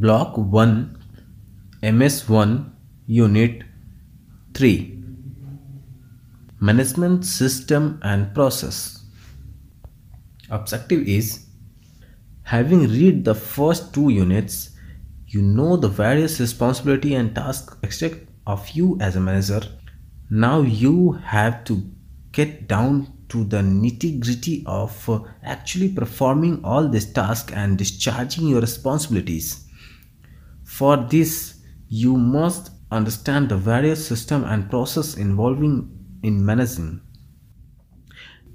Block 1 MS1 Unit 3 Management System and Process Objective is Having read the first two units, you know the various responsibility and tasks expect of you as a manager. Now you have to get down to the nitty gritty of uh, actually performing all these tasks and discharging your responsibilities. For this, you must understand the various system and process involving in managing.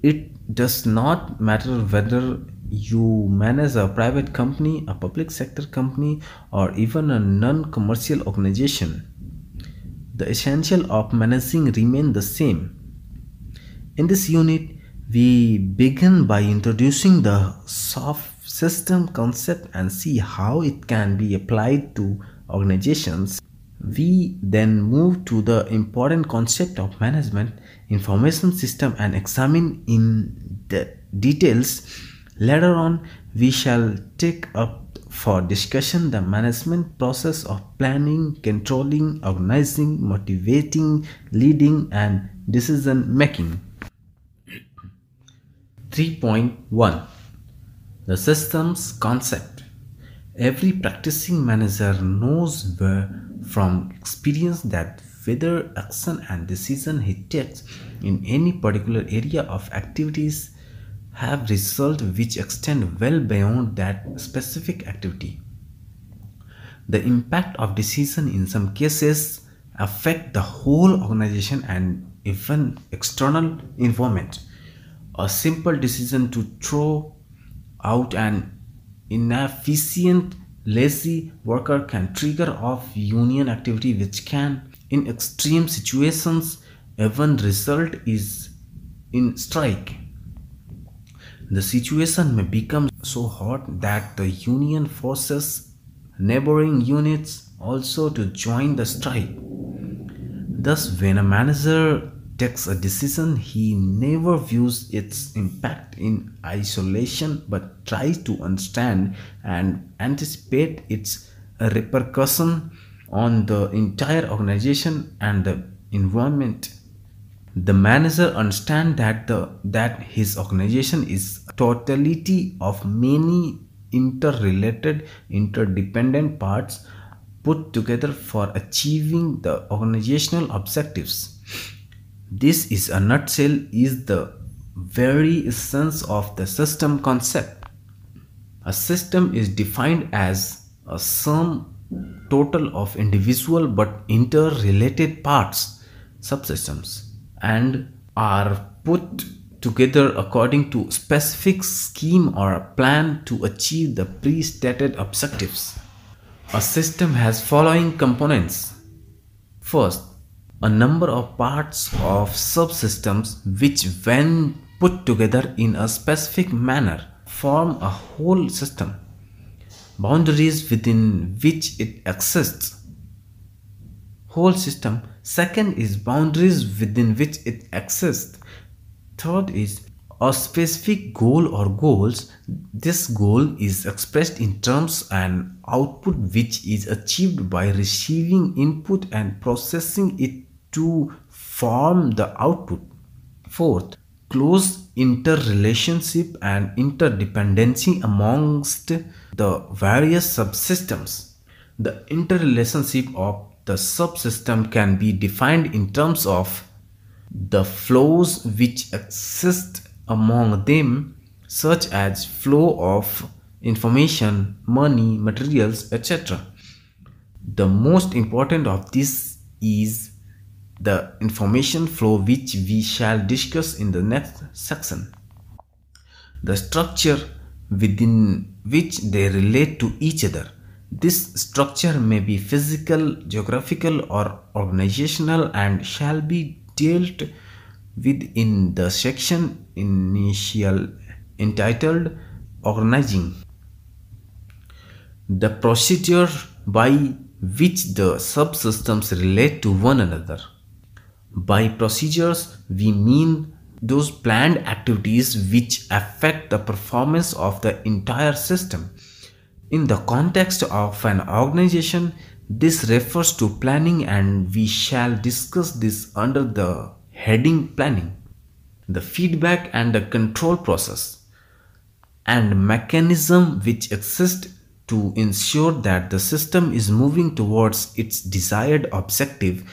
It does not matter whether you manage a private company, a public sector company, or even a non-commercial organization. The essential of managing remain the same. In this unit, we begin by introducing the soft system concept and see how it can be applied to organizations. We then move to the important concept of management information system and examine in the details. Later on, we shall take up for discussion the management process of planning, controlling, organizing, motivating, leading and decision making. 3.1 the systems concept. Every practicing manager knows from experience that whether action and decision he takes in any particular area of activities have results which extend well beyond that specific activity. The impact of decision in some cases affect the whole organization and even external environment. A simple decision to throw out an inefficient, lazy worker can trigger off union activity which can, in extreme situations, even result is in strike. The situation may become so hot that the union forces neighboring units also to join the strike. Thus, when a manager takes a decision, he never views its impact in isolation but tries to understand and anticipate its repercussion on the entire organization and the environment. The manager understands that the that his organization is a totality of many interrelated, interdependent parts put together for achieving the organizational objectives. This is a nutshell is the very essence of the system concept. A system is defined as a sum total of individual but interrelated parts, subsystems, and are put together according to specific scheme or plan to achieve the pre-stated objectives. A system has following components. First, a number of parts of subsystems which when put together in a specific manner form a whole system. Boundaries within which it exists. Whole system. Second is boundaries within which it exists. Third is a specific goal or goals. This goal is expressed in terms and output which is achieved by receiving input and processing it to form the output. Fourth, close interrelationship and interdependency amongst the various subsystems. The interrelationship of the subsystem can be defined in terms of the flows which exist among them such as flow of information, money, materials, etc. The most important of this is the information flow which we shall discuss in the next section. The structure within which they relate to each other. This structure may be physical, geographical or organizational and shall be dealt with in the section initial entitled Organizing. The procedure by which the subsystems relate to one another. By procedures, we mean those planned activities which affect the performance of the entire system. In the context of an organization, this refers to planning and we shall discuss this under the heading planning. The feedback and the control process and mechanism which exist to ensure that the system is moving towards its desired objective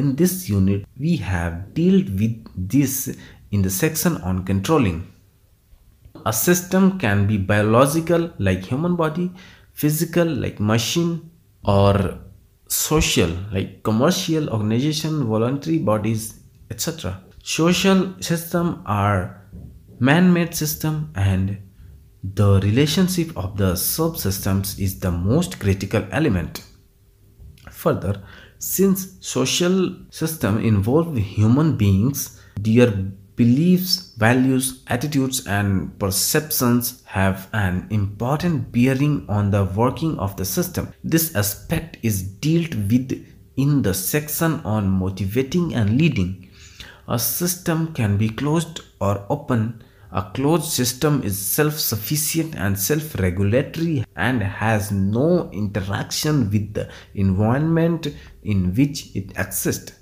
in this unit, we have dealt with this in the section on controlling. A system can be biological like human body, physical like machine or social like commercial organization, voluntary bodies, etc. Social system are man-made system and the relationship of the subsystems is the most critical element. Further, since social system involve human beings their beliefs values attitudes and perceptions have an important bearing on the working of the system this aspect is dealt with in the section on motivating and leading a system can be closed or open a closed system is self-sufficient and self-regulatory and has no interaction with the environment in which it exists.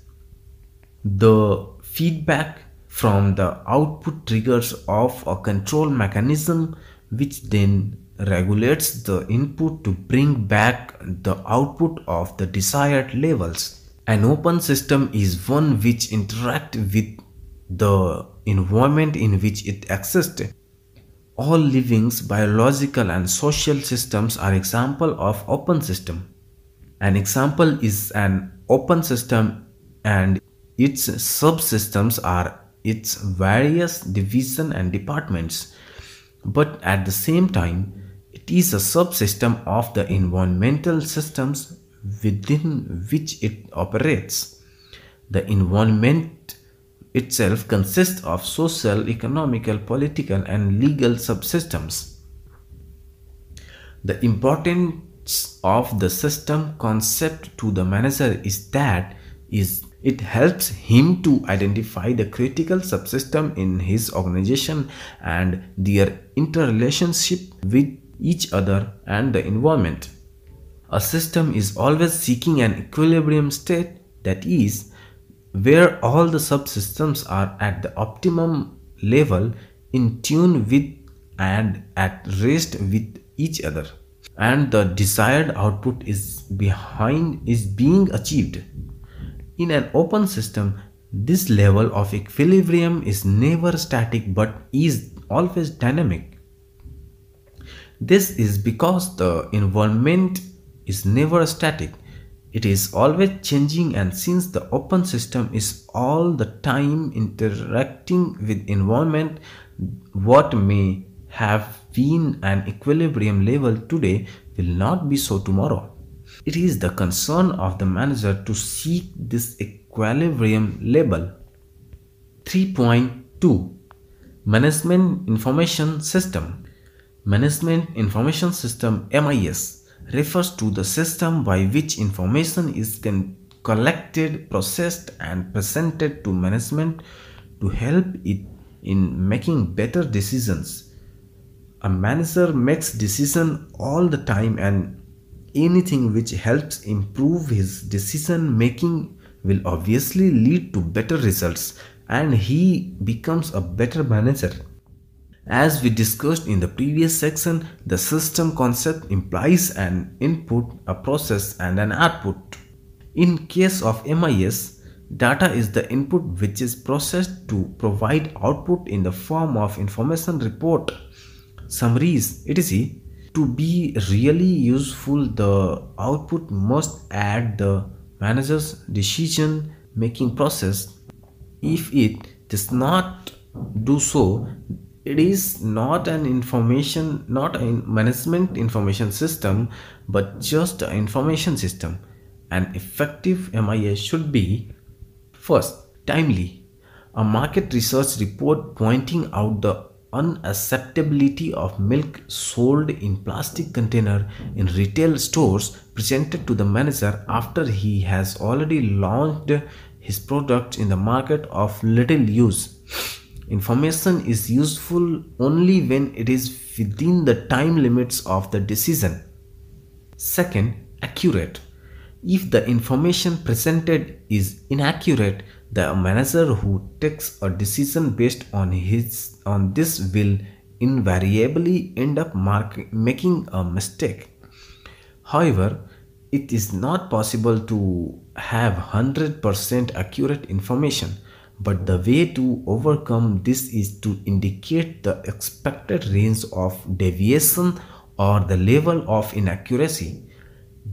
The feedback from the output triggers off a control mechanism which then regulates the input to bring back the output of the desired levels. An open system is one which interacts with the environment in which it exists. All living's biological and social systems are example of open system. An example is an open system and its subsystems are its various division and departments. But at the same time, it is a subsystem of the environmental systems within which it operates. The environment itself consists of social, economical, political and legal subsystems. The importance of the system concept to the manager is that is it helps him to identify the critical subsystem in his organization and their interrelationship with each other and the environment. A system is always seeking an equilibrium state that is where all the subsystems are at the optimum level in tune with and at rest with each other and the desired output is behind is being achieved in an open system this level of equilibrium is never static but is always dynamic this is because the environment is never static it is always changing and since the open system is all the time interacting with environment, what may have been an equilibrium level today will not be so tomorrow. It is the concern of the manager to seek this equilibrium level. 3.2 Management Information System Management Information System MIS refers to the system by which information is collected, processed and presented to management to help it in making better decisions. A manager makes decisions all the time and anything which helps improve his decision making will obviously lead to better results and he becomes a better manager. As we discussed in the previous section, the system concept implies an input, a process and an output. In case of MIS, data is the input which is processed to provide output in the form of information report, summaries, etc. To be really useful, the output must add the manager's decision making process. If it does not do so, it is not an information not a management information system but just an information system an effective mia should be first timely a market research report pointing out the unacceptability of milk sold in plastic container in retail stores presented to the manager after he has already launched his product in the market of little use Information is useful only when it is within the time limits of the decision. Second, accurate. If the information presented is inaccurate, the manager who takes a decision based on his on this will invariably end up mark, making a mistake. However, it is not possible to have 100% accurate information but the way to overcome this is to indicate the expected range of deviation or the level of inaccuracy.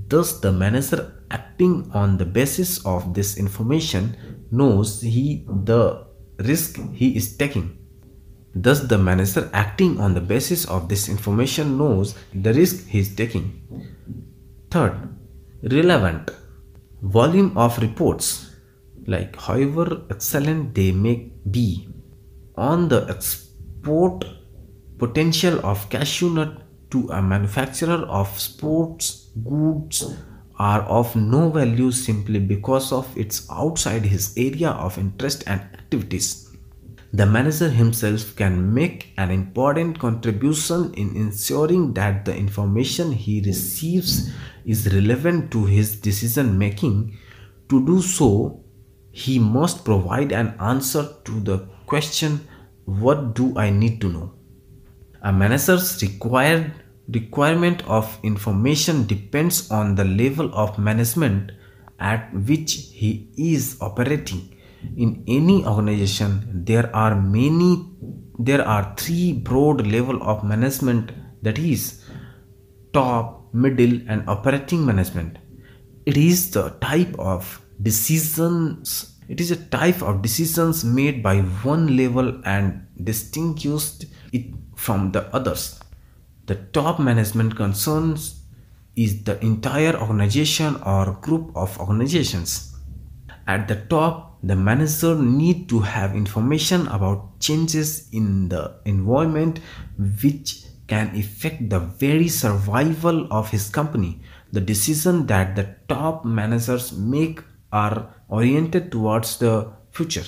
Thus, the manager acting on the basis of this information knows he the risk he is taking. Thus, the manager acting on the basis of this information knows the risk he is taking. Third, relevant volume of reports like however excellent they may be on the export potential of cashew nut to a manufacturer of sports goods are of no value simply because of its outside his area of interest and activities. The manager himself can make an important contribution in ensuring that the information he receives is relevant to his decision making. To do so, he must provide an answer to the question what do I need to know? A manager's required requirement of information depends on the level of management at which he is operating. In any organization, there are many there are three broad level of management that is top, middle and operating management. It is the type of decisions it is a type of decisions made by one level and distinguished it from the others the top management concerns is the entire organization or group of organizations at the top the manager need to have information about changes in the environment which can affect the very survival of his company the decision that the top managers make are oriented towards the future.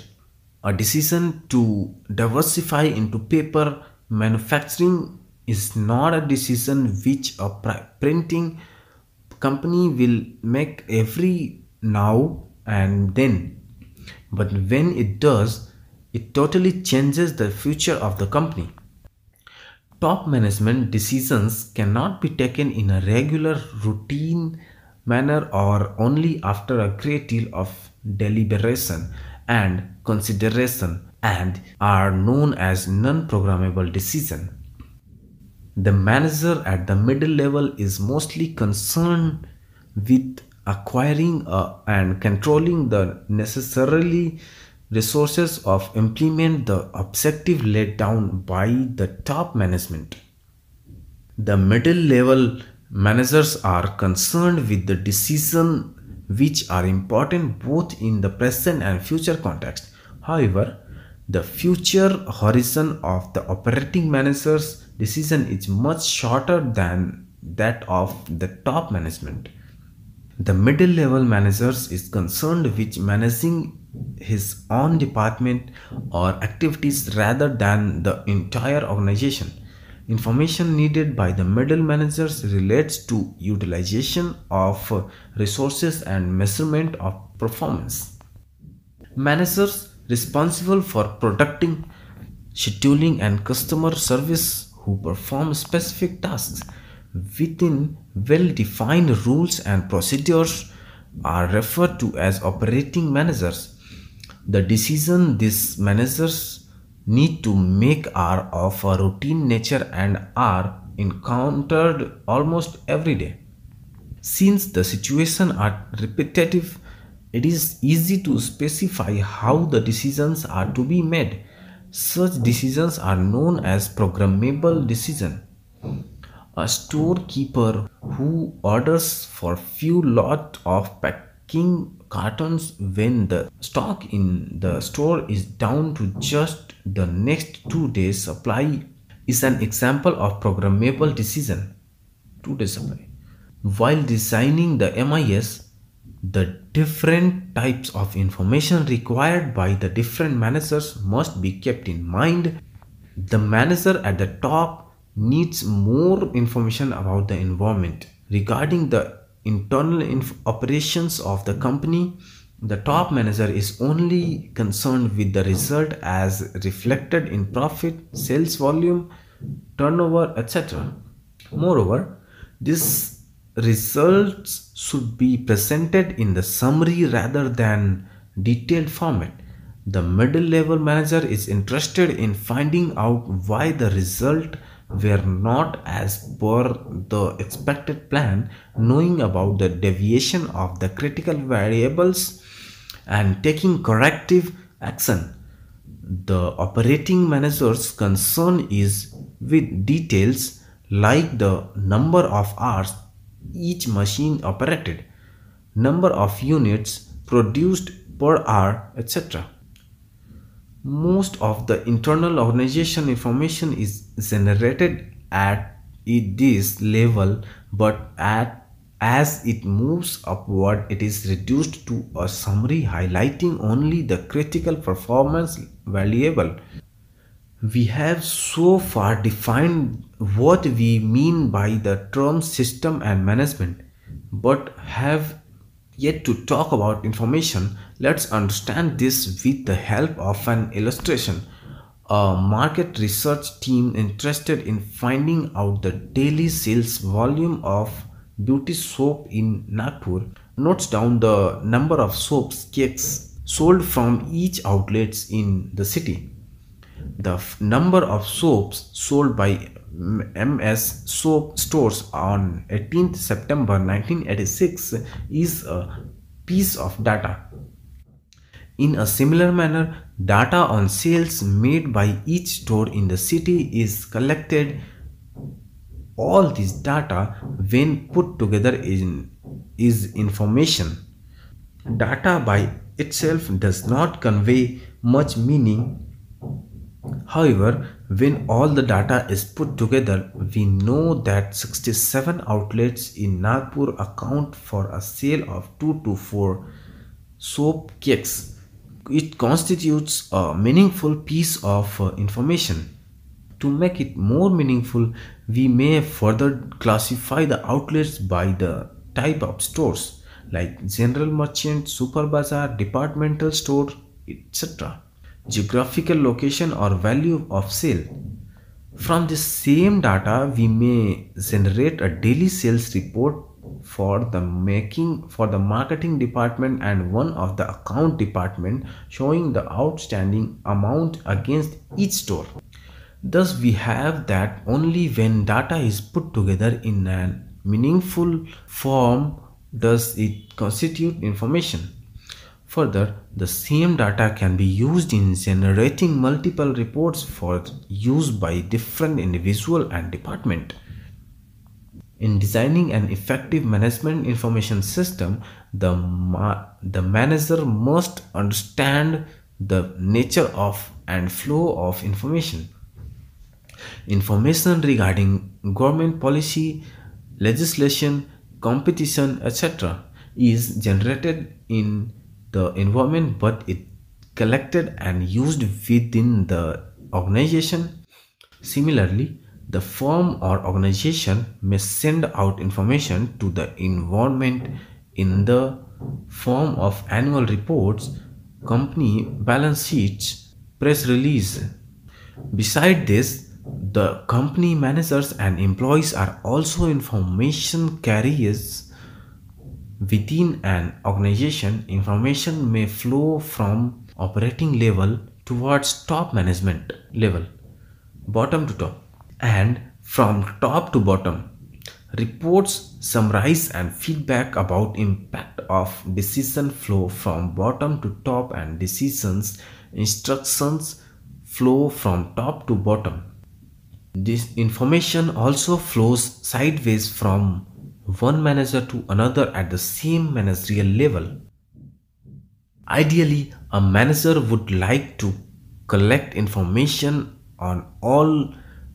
A decision to diversify into paper manufacturing is not a decision which a printing company will make every now and then. But when it does, it totally changes the future of the company. Top management decisions cannot be taken in a regular routine manner or only after a great deal of deliberation and consideration and are known as non-programmable decision. The manager at the middle level is mostly concerned with acquiring a uh, and controlling the necessarily resources of implement the objective laid down by the top management. The middle level managers are concerned with the decisions which are important both in the present and future context. However, the future horizon of the operating manager's decision is much shorter than that of the top management. The middle level managers is concerned with managing his own department or activities rather than the entire organization. Information needed by the middle managers relates to utilization of resources and measurement of performance. Managers responsible for producting, scheduling and customer service who perform specific tasks within well-defined rules and procedures are referred to as operating managers. The decision these managers need to make are of a routine nature and are encountered almost every day. Since the situations are repetitive, it is easy to specify how the decisions are to be made. Such decisions are known as programmable decision. A storekeeper who orders for few lot of packing cartons when the stock in the store is down to just the next two days supply is an example of programmable decision. Two days supply. While designing the MIS, the different types of information required by the different managers must be kept in mind. The manager at the top needs more information about the environment regarding the internal operations of the company the top manager is only concerned with the result as reflected in profit, sales volume, turnover, etc. Moreover, these results should be presented in the summary rather than detailed format. The middle level manager is interested in finding out why the result were not as per the expected plan knowing about the deviation of the critical variables and taking corrective action. The operating manager's concern is with details like the number of hours each machine operated, number of units produced per hour, etc. Most of the internal organization information is generated at this level but at as it moves upward, it is reduced to a summary highlighting only the critical performance variable. We have so far defined what we mean by the term system and management, but have yet to talk about information. Let's understand this with the help of an illustration. A market research team interested in finding out the daily sales volume of Beauty Soap in Nagpur notes down the number of soaps cakes sold from each outlets in the city. The number of soaps sold by MS soap stores on 18th September 1986 is a piece of data. In a similar manner, data on sales made by each store in the city is collected all this data when put together is information. Data by itself does not convey much meaning. However, when all the data is put together, we know that 67 outlets in Nagpur account for a sale of 2 to 4 soap cakes. It constitutes a meaningful piece of uh, information. To make it more meaningful, we may further classify the outlets by the type of stores like general merchant, super bazaar, departmental store, etc. Geographical location or value of sale. From the same data, we may generate a daily sales report for the making for the marketing department and one of the account department showing the outstanding amount against each store. Thus we have that only when data is put together in a meaningful form does it constitute information. Further, the same data can be used in generating multiple reports for use by different individual and department. In designing an effective management information system, the, ma the manager must understand the nature of and flow of information information regarding government policy, legislation, competition, etc. is generated in the environment but it collected and used within the organization. Similarly, the firm or organization may send out information to the environment in the form of annual reports, company balance sheets, press release. Beside this, the company managers and employees are also information carriers within an organization. Information may flow from operating level towards top management level, bottom to top, and from top to bottom. Reports summarize and feedback about impact of decision flow from bottom to top and decisions instructions flow from top to bottom. This information also flows sideways from one manager to another at the same managerial level. Ideally, a manager would like to collect information on all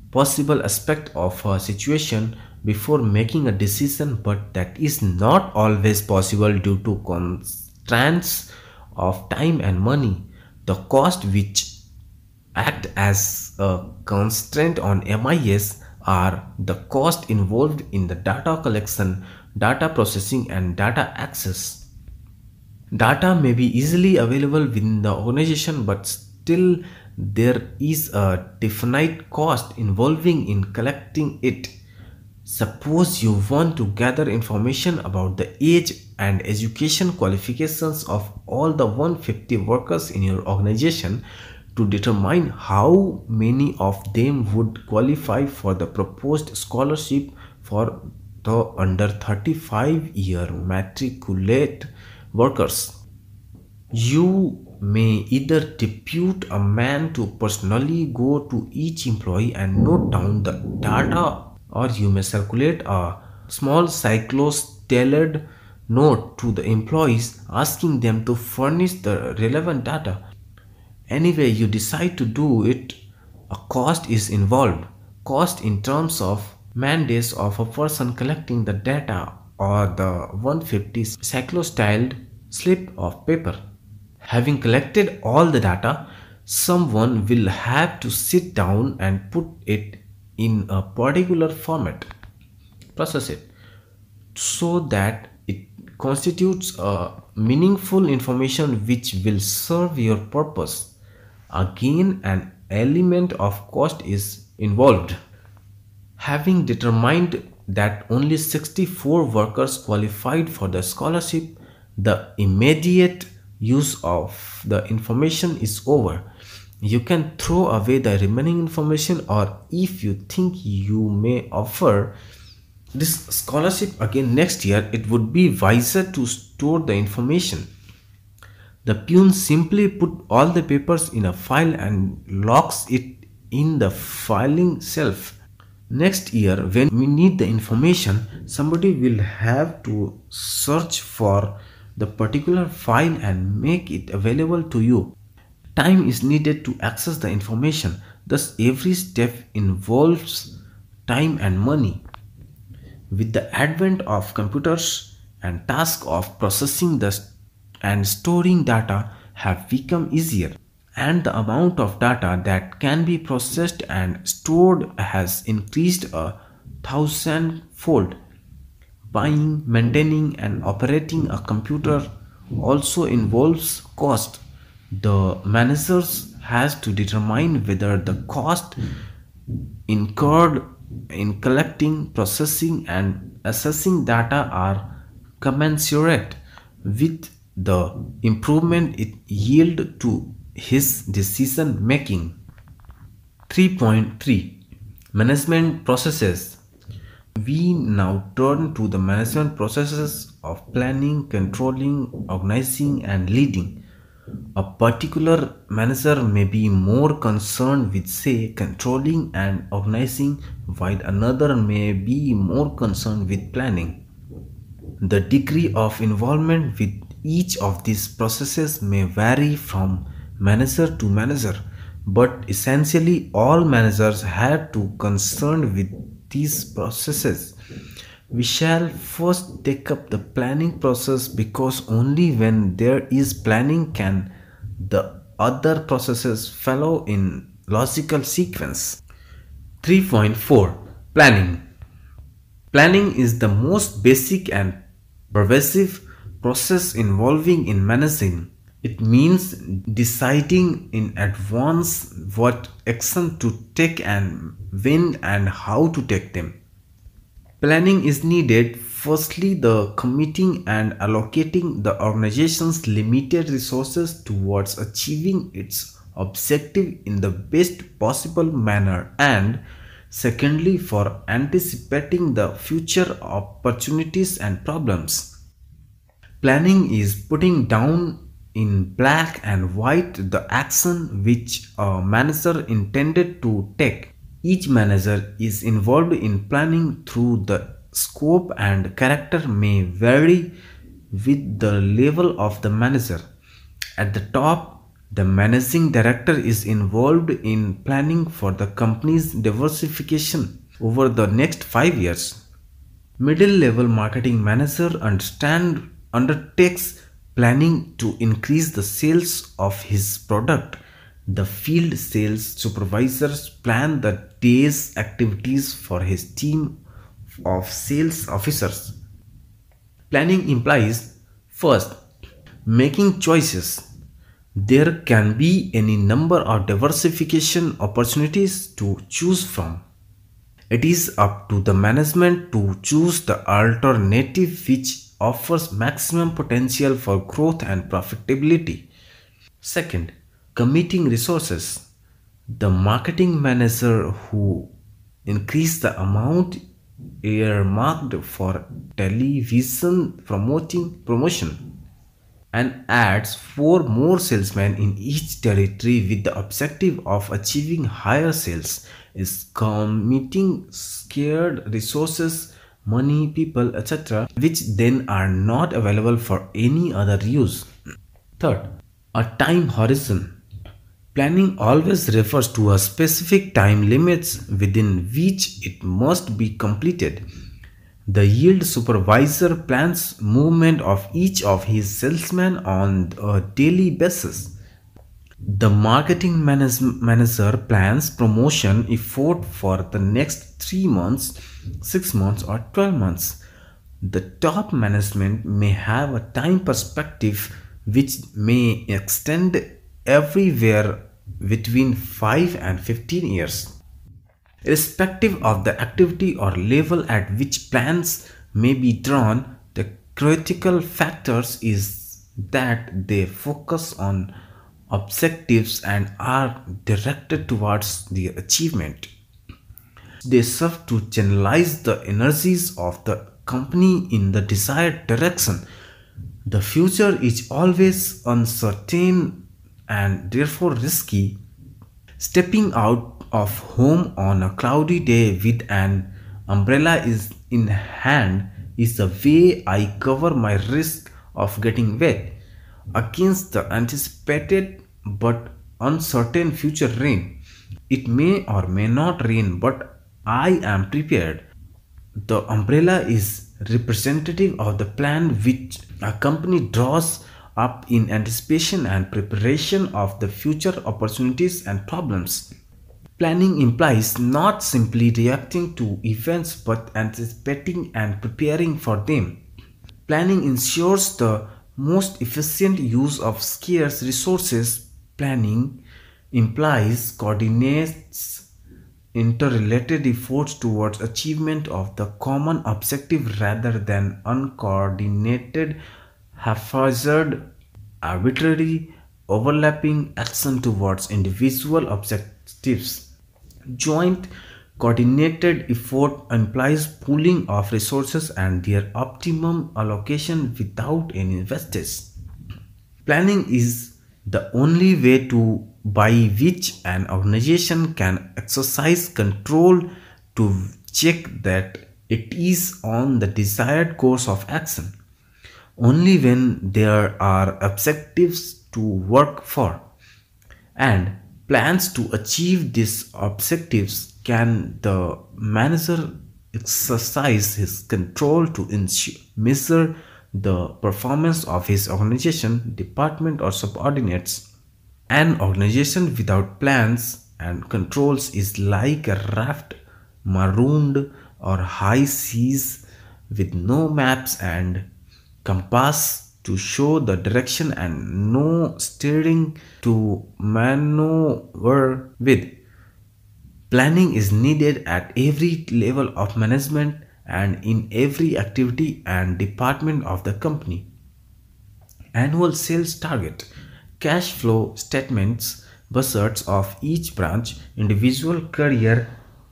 possible aspects of a situation before making a decision but that is not always possible due to constraints of time and money. The cost which act as a constraint on MIS are the cost involved in the data collection, data processing and data access. Data may be easily available within the organization but still there is a definite cost involving in collecting it. Suppose you want to gather information about the age and education qualifications of all the 150 workers in your organization to determine how many of them would qualify for the proposed scholarship for the under 35 year matriculate workers. You may either depute a man to personally go to each employee and note down the data or you may circulate a small cyclos tailored note to the employees asking them to furnish the relevant data anyway you decide to do it a cost is involved cost in terms of mandates of a person collecting the data or the 150 cyclostyled slip of paper having collected all the data someone will have to sit down and put it in a particular format process it so that it constitutes a meaningful information which will serve your purpose Again, an element of cost is involved. Having determined that only 64 workers qualified for the scholarship, the immediate use of the information is over. You can throw away the remaining information or if you think you may offer this scholarship again next year, it would be wiser to store the information. The pun simply put all the papers in a file and locks it in the filing shelf. Next year when we need the information somebody will have to search for the particular file and make it available to you. Time is needed to access the information thus every step involves time and money. With the advent of computers and task of processing the and storing data have become easier and the amount of data that can be processed and stored has increased a thousandfold. Buying, maintaining and operating a computer also involves cost. The managers has to determine whether the cost incurred in collecting, processing and assessing data are commensurate with the improvement it yield to his decision making. 3.3 Management processes we now turn to the management processes of planning, controlling, organizing, and leading. A particular manager may be more concerned with, say, controlling and organizing, while another may be more concerned with planning. The degree of involvement with each of these processes may vary from manager to manager, but essentially all managers have to concerned with these processes. We shall first take up the planning process because only when there is planning can the other processes follow in logical sequence. 3.4 Planning Planning is the most basic and pervasive process involving in managing. It means deciding in advance what action to take and when and how to take them. Planning is needed firstly the committing and allocating the organization's limited resources towards achieving its objective in the best possible manner and secondly for anticipating the future opportunities and problems planning is putting down in black and white the action which a manager intended to take. Each manager is involved in planning through the scope and character may vary with the level of the manager. At the top, the managing director is involved in planning for the company's diversification over the next 5 years. Middle level marketing manager understand undertakes planning to increase the sales of his product. The field sales supervisors plan the day's activities for his team of sales officers. Planning implies first making choices. There can be any number of diversification opportunities to choose from. It is up to the management to choose the alternative which offers maximum potential for growth and profitability. Second, committing resources. The marketing manager who increased the amount earmarked for television promoting promotion and adds four more salesmen in each territory with the objective of achieving higher sales is committing scarce resources money, people, etc., which then are not available for any other use. Third, a time horizon. Planning always refers to a specific time limits within which it must be completed. The yield supervisor plans movement of each of his salesmen on a daily basis. The marketing manager plans promotion effort for the next 3 months, 6 months or 12 months. The top management may have a time perspective which may extend everywhere between 5 and 15 years. Irrespective of the activity or level at which plans may be drawn, the critical factors is that they focus on objectives and are directed towards the achievement. They serve to channelize the energies of the company in the desired direction. The future is always uncertain and therefore risky. Stepping out of home on a cloudy day with an umbrella is in hand is the way I cover my risk of getting wet against the anticipated but uncertain future rain. It may or may not rain, but I am prepared. The umbrella is representative of the plan which a company draws up in anticipation and preparation of the future opportunities and problems. Planning implies not simply reacting to events but anticipating and preparing for them. Planning ensures the most efficient use of scarce resources planning implies coordinates interrelated efforts towards achievement of the common objective rather than uncoordinated, haphazard, arbitrary, overlapping action towards individual objectives. Joint coordinated effort implies pooling of resources and their optimum allocation without any wastage. Planning is the only way to by which an organization can exercise control to check that it is on the desired course of action only when there are objectives to work for and plans to achieve these objectives can the manager exercise his control to ensure measure the performance of his organization, department or subordinates. An organization without plans and controls is like a raft marooned or high seas with no maps and compass to show the direction and no steering to maneuver with. Planning is needed at every level of management and in every activity and department of the company. Annual sales target, cash flow statements, buzzards of each branch, individual career,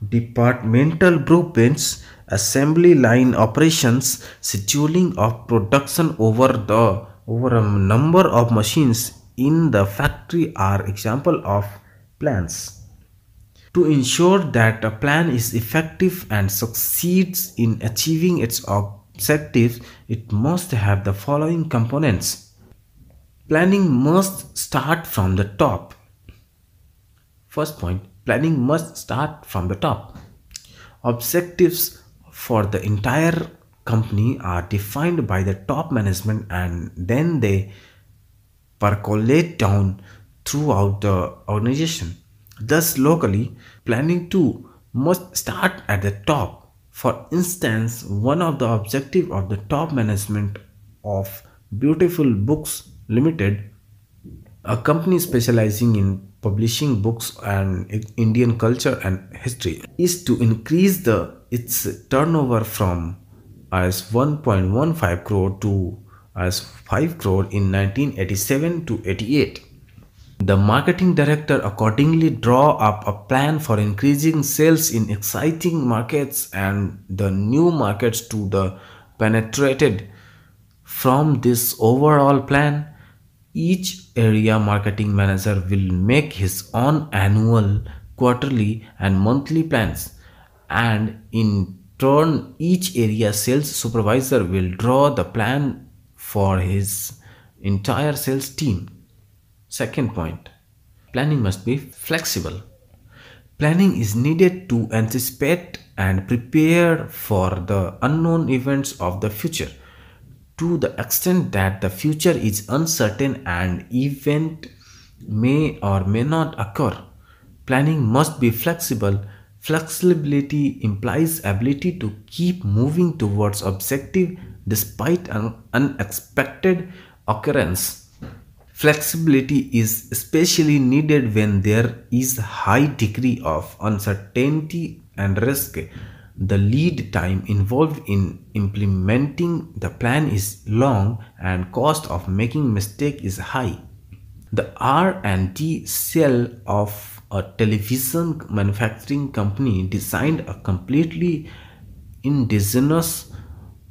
departmental blueprints, assembly line operations, scheduling of production over the over a number of machines in the factory are example of plans to ensure that a plan is effective and succeeds in achieving its objectives, it must have the following components. Planning must start from the top. First point, planning must start from the top. Objectives for the entire company are defined by the top management and then they percolate down throughout the organization Thus, locally, planning too must start at the top. For instance, one of the objectives of the top management of Beautiful Books Limited, a company specializing in publishing books on Indian culture and history, is to increase the its turnover from as 1.15 crore to as 5 crore in 1987 to 88. The marketing director accordingly draw up a plan for increasing sales in exciting markets and the new markets to the penetrated. From this overall plan, each area marketing manager will make his own annual, quarterly and monthly plans and in turn each area sales supervisor will draw the plan for his entire sales team. Second point planning must be flexible. Planning is needed to anticipate and prepare for the unknown events of the future to the extent that the future is uncertain and event may or may not occur. Planning must be flexible. Flexibility implies ability to keep moving towards objective despite an unexpected occurrence Flexibility is especially needed when there is high degree of uncertainty and risk. The lead time involved in implementing the plan is long and cost of making mistake is high. The R&D cell of a television manufacturing company designed a completely indigenous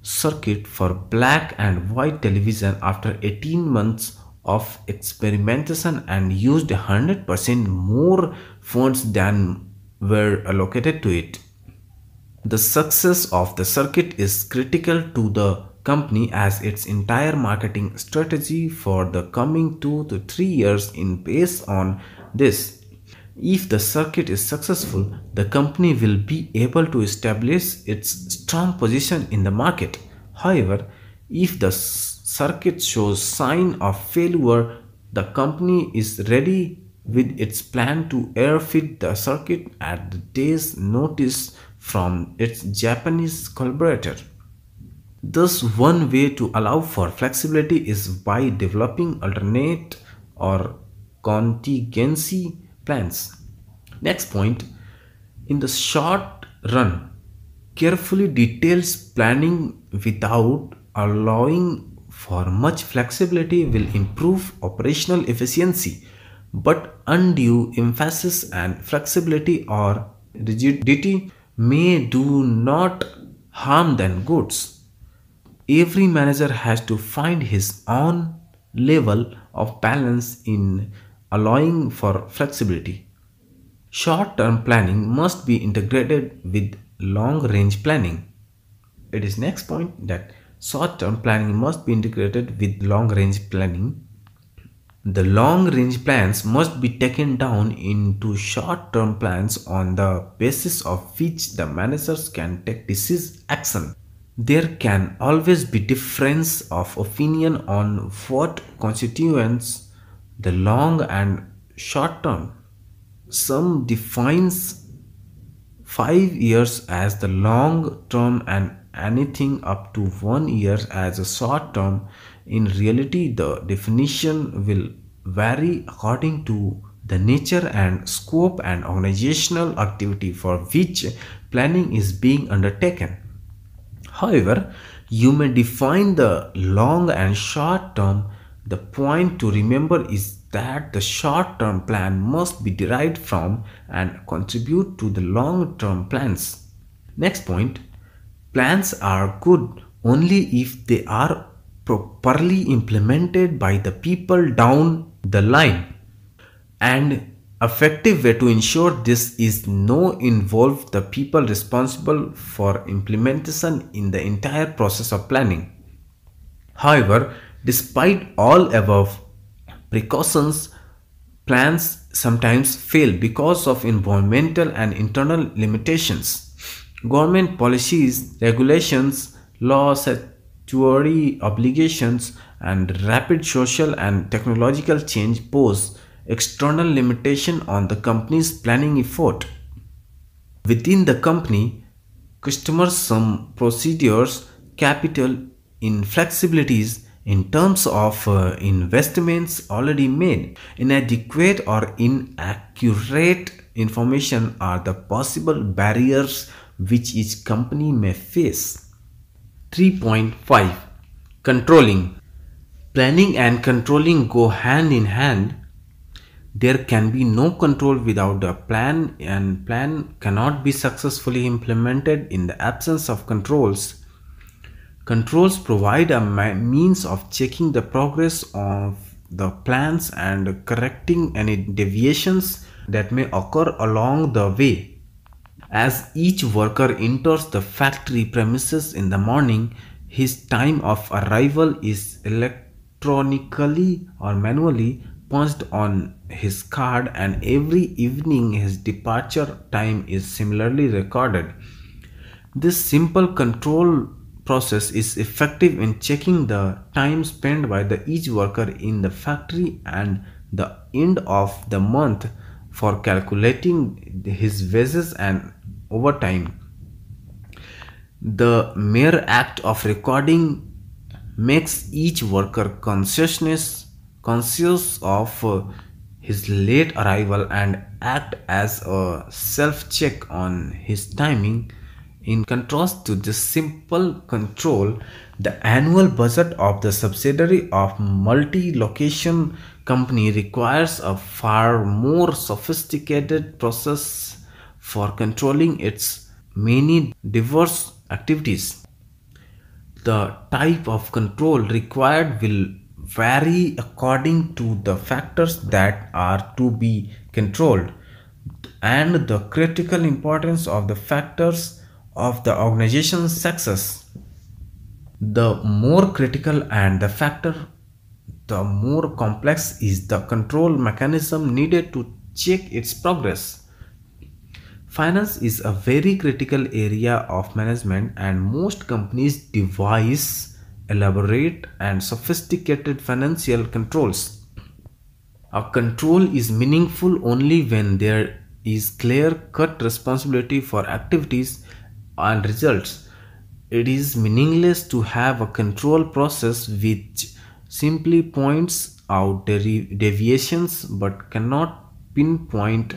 circuit for black and white television after 18 months of experimentation and used 100% more funds than were allocated to it. The success of the circuit is critical to the company as its entire marketing strategy for the coming 2 to 3 years is based on this. If the circuit is successful, the company will be able to establish its strong position in the market. However, if the circuit shows sign of failure, the company is ready with its plan to airfit the circuit at the day's notice from its Japanese collaborator. Thus, one way to allow for flexibility is by developing alternate or contingency plans. Next point, in the short run, carefully details planning without allowing for much flexibility will improve operational efficiency, but undue emphasis and flexibility or rigidity may do not harm than goods. Every manager has to find his own level of balance in allowing for flexibility. Short-term planning must be integrated with long-range planning. It is next point that Short-term planning must be integrated with long-range planning. The long-range plans must be taken down into short-term plans on the basis of which the managers can take decisive action. There can always be difference of opinion on what constitutes the long and short term. Some defines 5 years as the long term and anything up to one year as a short term. In reality, the definition will vary according to the nature and scope and organizational activity for which planning is being undertaken. However, you may define the long and short term. The point to remember is that the short term plan must be derived from and contribute to the long term plans. Next point Plans are good only if they are properly implemented by the people down the line. And effective way to ensure this is no involve the people responsible for implementation in the entire process of planning. However, despite all above precautions, plans sometimes fail because of environmental and internal limitations. Government policies, regulations, laws, statutory obligations, and rapid social and technological change pose external limitation on the company's planning effort. Within the company, customers some procedures, capital, inflexibilities in terms of uh, investments already made. Inadequate or inaccurate information are the possible barriers which each company may face. 3.5 Controlling Planning and controlling go hand in hand. There can be no control without a plan and plan cannot be successfully implemented in the absence of controls. Controls provide a means of checking the progress of the plans and correcting any deviations that may occur along the way. As each worker enters the factory premises in the morning, his time of arrival is electronically or manually punched on his card and every evening his departure time is similarly recorded. This simple control process is effective in checking the time spent by the each worker in the factory and the end of the month for calculating his wages and over time. The mere act of recording makes each worker consciousness conscious of uh, his late arrival and act as a self check on his timing in contrast to the simple control the annual budget of the subsidiary of multi-location company requires a far more sophisticated process for controlling its many diverse activities. The type of control required will vary according to the factors that are to be controlled and the critical importance of the factors of the organization's success. The more critical and the factor, the more complex is the control mechanism needed to check its progress. Finance is a very critical area of management and most companies devise elaborate and sophisticated financial controls. A control is meaningful only when there is clear-cut responsibility for activities and results. It is meaningless to have a control process which simply points out devi deviations but cannot pinpoint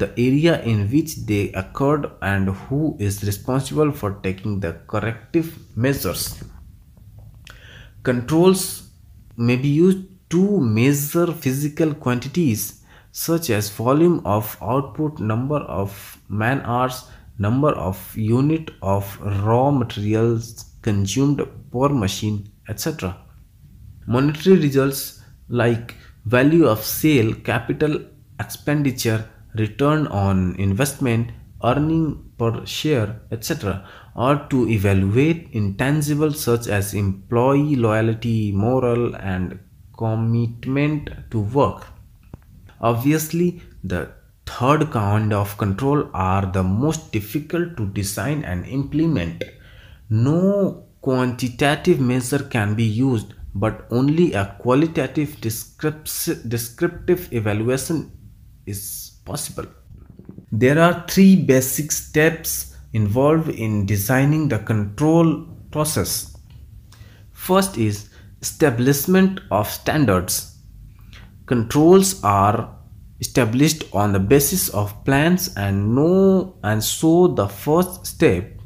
the area in which they occurred and who is responsible for taking the corrective measures. Controls may be used to measure physical quantities such as volume of output, number of man hours, number of unit of raw materials consumed per machine, etc. Monetary results like value of sale, capital expenditure, return on investment, earning per share, etc., or to evaluate intangibles such as employee loyalty, moral, and commitment to work. Obviously, the third kind of control are the most difficult to design and implement. No quantitative measure can be used, but only a qualitative descriptive evaluation is possible. There are three basic steps involved in designing the control process. First is establishment of standards. Controls are established on the basis of plans and no and so the first step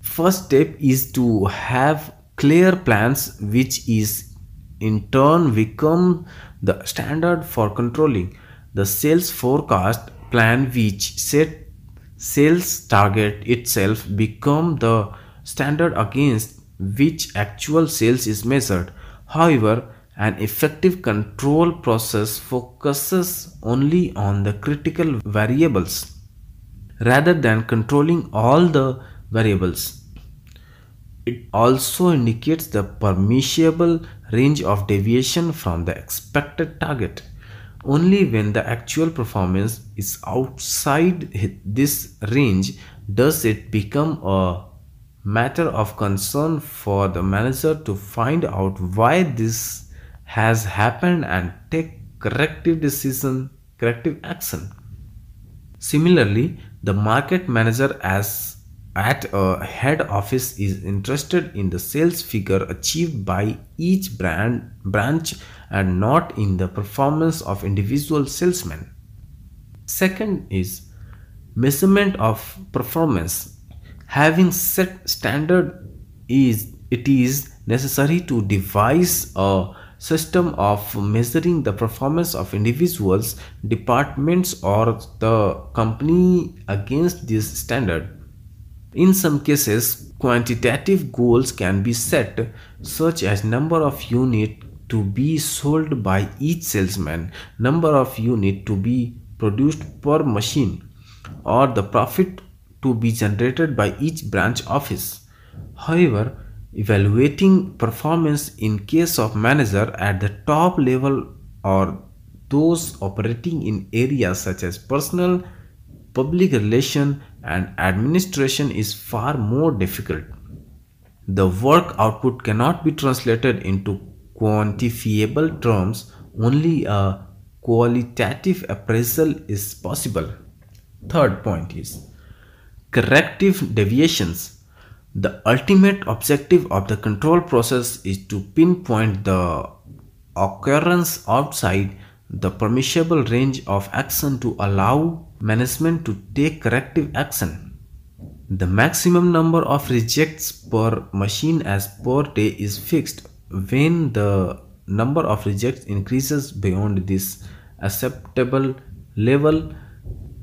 first step is to have clear plans which is in turn become the standard for controlling the sales forecast plan which set sales target itself become the standard against which actual sales is measured. However, an effective control process focuses only on the critical variables rather than controlling all the variables. It also indicates the permissible range of deviation from the expected target. Only when the actual performance is outside this range does it become a matter of concern for the manager to find out why this has happened and take corrective decision, corrective action. Similarly, the market manager as at a head office is interested in the sales figure achieved by each brand branch and not in the performance of individual salesmen. Second is measurement of performance. Having set standard is it is necessary to devise a system of measuring the performance of individuals, departments or the company against this standard. In some cases, quantitative goals can be set, such as number of unit to be sold by each salesman, number of unit to be produced per machine, or the profit to be generated by each branch office. However, evaluating performance in case of manager at the top level or those operating in areas such as personal, public relation and administration is far more difficult. The work output cannot be translated into quantifiable terms, only a qualitative appraisal is possible. Third point is corrective deviations. The ultimate objective of the control process is to pinpoint the occurrence outside the permissible range of action to allow management to take corrective action. The maximum number of rejects per machine as per day is fixed when the number of rejects increases beyond this acceptable level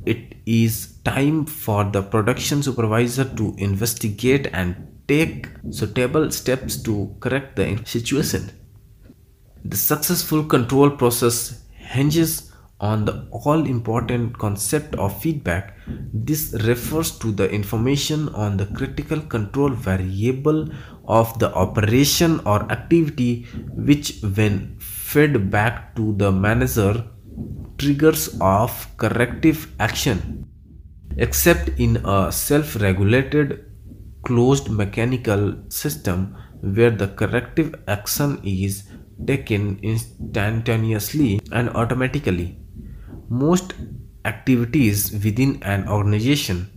it is time for the production supervisor to investigate and take suitable steps to correct the situation the successful control process hinges on the all important concept of feedback. This refers to the information on the critical control variable of the operation or activity which when fed back to the manager triggers of corrective action except in a self-regulated closed mechanical system where the corrective action is taken instantaneously and automatically most activities within an organization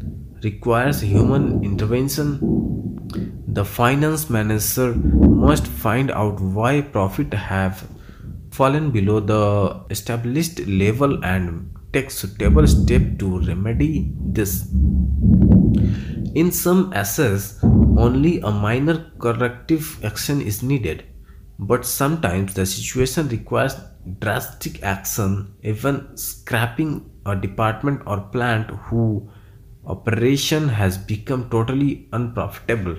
requires human intervention. The finance manager must find out why profit have fallen below the established level and take suitable step to remedy this. In some assets, only a minor corrective action is needed, but sometimes the situation requires drastic action, even scrapping a department or plant who operation has become totally unprofitable.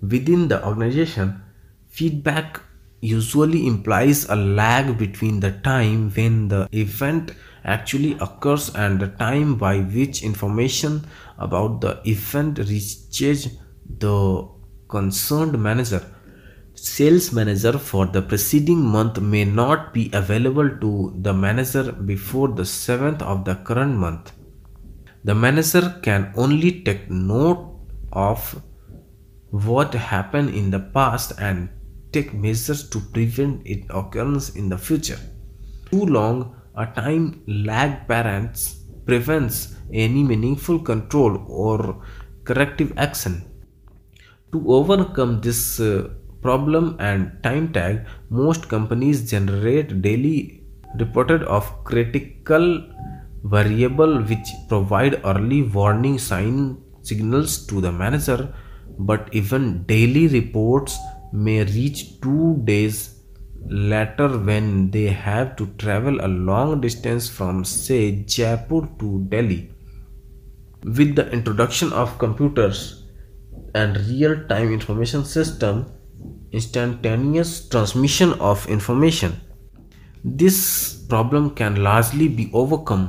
Within the organization, feedback usually implies a lag between the time when the event actually occurs and the time by which information about the event reaches the concerned manager. Sales manager for the preceding month may not be available to the manager before the 7th of the current month. The manager can only take note of what happened in the past and take measures to prevent its occurrence in the future. Too long a time lag parents prevents any meaningful control or corrective action. To overcome this uh, problem and time tag, most companies generate daily reported of critical variable which provide early warning sign signals to the manager but even daily reports may reach 2 days later when they have to travel a long distance from say Jaipur to Delhi with the introduction of computers and real-time information system instantaneous transmission of information this problem can largely be overcome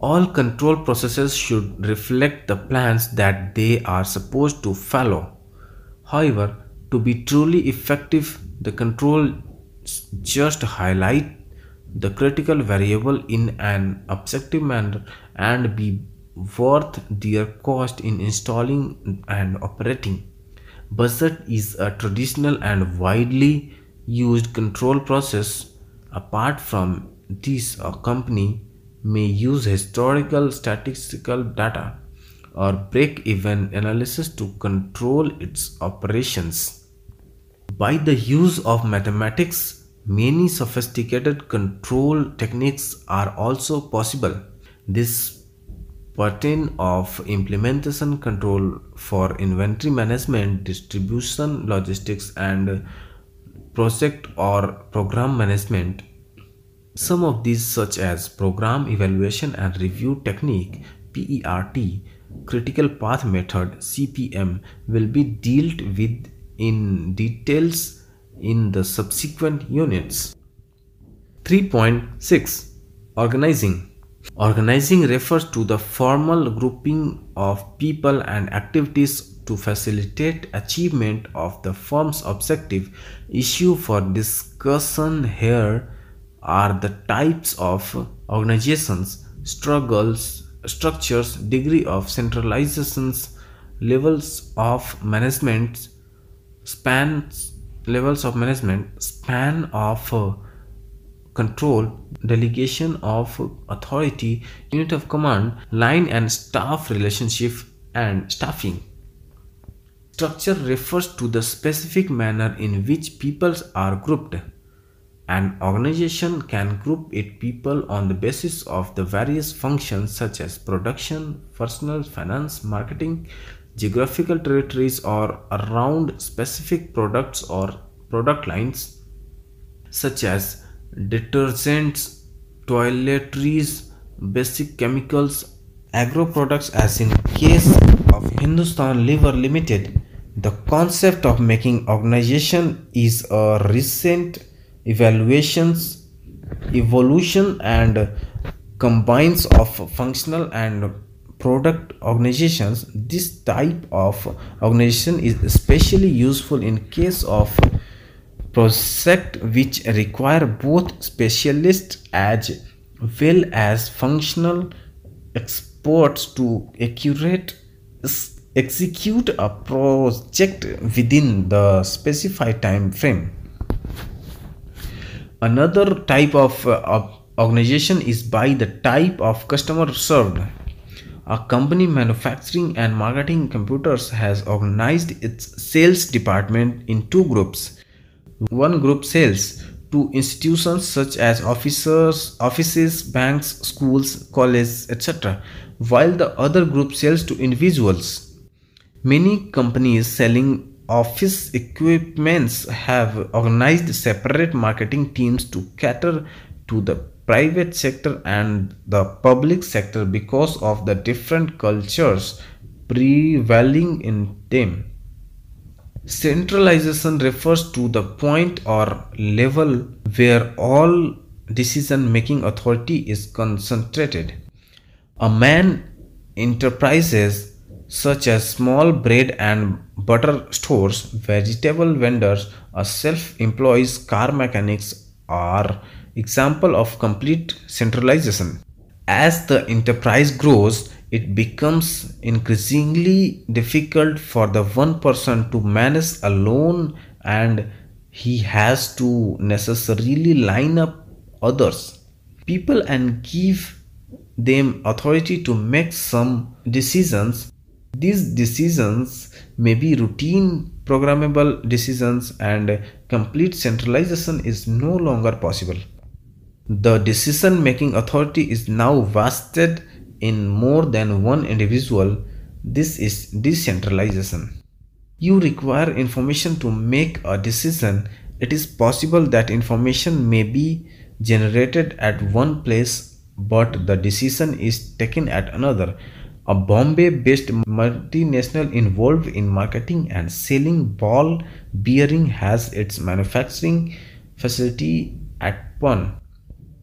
all control processes should reflect the plans that they are supposed to follow. However, to be truly effective, the control just highlight the critical variable in an objective manner and be worth their cost in installing and operating. Buzzard is a traditional and widely used control process. Apart from this, a company may use historical statistical data or break even analysis to control its operations. By the use of mathematics, many sophisticated control techniques are also possible. This pattern of implementation control for inventory management, distribution logistics and project or program management some of these such as Program Evaluation and Review Technique PERT, Critical Path Method CPM will be dealt with in details in the subsequent units. 3.6 Organizing Organizing refers to the formal grouping of people and activities to facilitate achievement of the firm's objective. Issue for discussion here are the types of organizations, struggles, structures, degree of centralizations, levels of management, spans, levels of management, span of uh, control, delegation of authority, unit of command, line and staff relationship and staffing. Structure refers to the specific manner in which peoples are grouped. An organization can group its people on the basis of the various functions such as production, personal, finance, marketing, geographical territories or around specific products or product lines such as detergents, toiletries, basic chemicals, agro products as in case of Hindustan Lever Limited. The concept of making organization is a recent evaluations evolution and combines of functional and product organizations this type of organization is especially useful in case of project which require both specialist as well as functional experts to accurate execute a project within the specified time frame another type of uh, organization is by the type of customer served a company manufacturing and marketing computers has organized its sales department in two groups one group sells to institutions such as officers offices banks schools colleges etc while the other group sells to individuals many companies selling office equipments have organized separate marketing teams to cater to the private sector and the public sector because of the different cultures prevailing in them. Centralization refers to the point or level where all decision making authority is concentrated. A man enterprises such as small bread and butter stores, vegetable vendors, or self employed car mechanics are example of complete centralization. As the enterprise grows, it becomes increasingly difficult for the one person to manage alone and he has to necessarily line up others, people and give them authority to make some decisions these decisions may be routine programmable decisions and complete centralization is no longer possible. The decision making authority is now vested in more than one individual. This is decentralization. You require information to make a decision. It is possible that information may be generated at one place but the decision is taken at another a Bombay-based multinational involved in marketing and selling ball bearing has its manufacturing facility at Pune.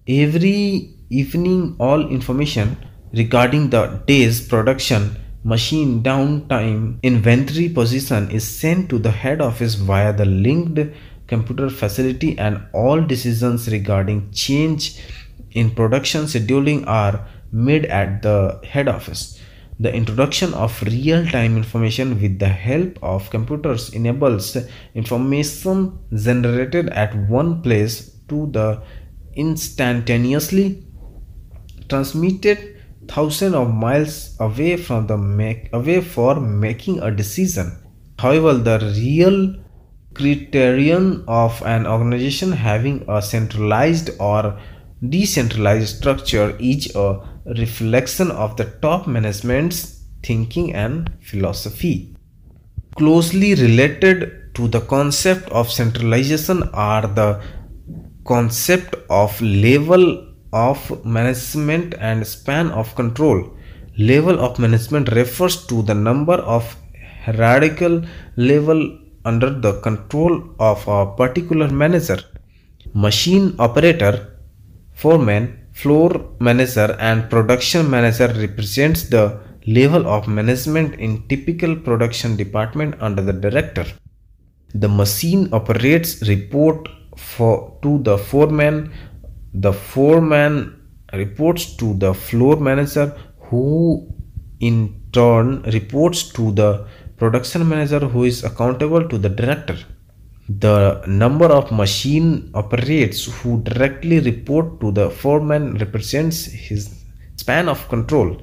Every evening all information regarding the day's production, machine downtime, inventory position is sent to the head office via the linked computer facility and all decisions regarding change in production scheduling are made at the head office. The introduction of real-time information with the help of computers enables information generated at one place to the instantaneously transmitted thousands of miles away from the make away for making a decision. However, the real criterion of an organization having a centralized or decentralized structure is a reflection of the top management's thinking and philosophy. Closely related to the concept of centralization are the concept of level of management and span of control. Level of management refers to the number of hierarchical level under the control of a particular manager. Machine operator, foreman, Floor manager and production manager represents the level of management in typical production department under the director. The machine operates report for to the foreman. The foreman reports to the floor manager who in turn reports to the production manager who is accountable to the director the number of machine operators who directly report to the foreman represents his span of control.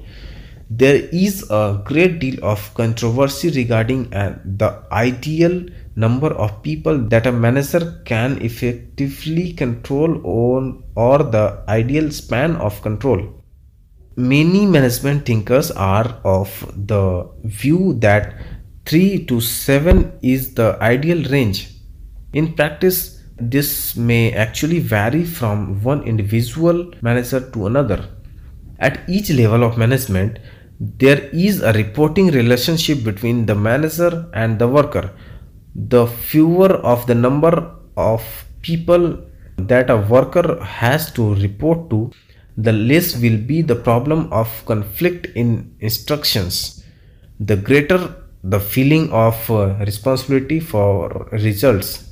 There is a great deal of controversy regarding uh, the ideal number of people that a manager can effectively control on or the ideal span of control. Many management thinkers are of the view that 3 to 7 is the ideal range in practice, this may actually vary from one individual manager to another. At each level of management, there is a reporting relationship between the manager and the worker. The fewer of the number of people that a worker has to report to, the less will be the problem of conflict in instructions. The greater the feeling of uh, responsibility for results.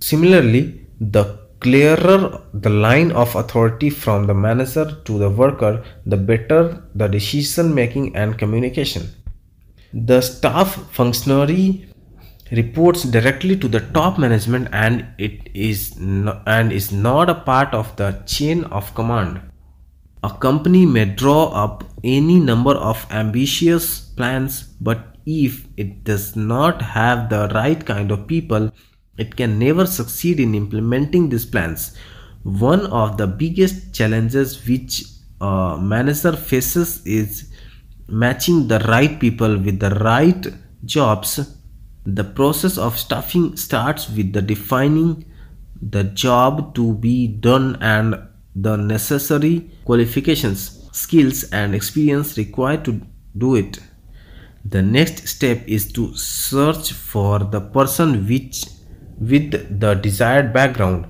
Similarly, the clearer the line of authority from the manager to the worker, the better the decision making and communication. The staff functionary reports directly to the top management and it is no, and is not a part of the chain of command. A company may draw up any number of ambitious plans but if it does not have the right kind of people it can never succeed in implementing these plans. One of the biggest challenges which a uh, manager faces is matching the right people with the right jobs. The process of staffing starts with the defining the job to be done and the necessary qualifications, skills and experience required to do it. The next step is to search for the person which with the desired background.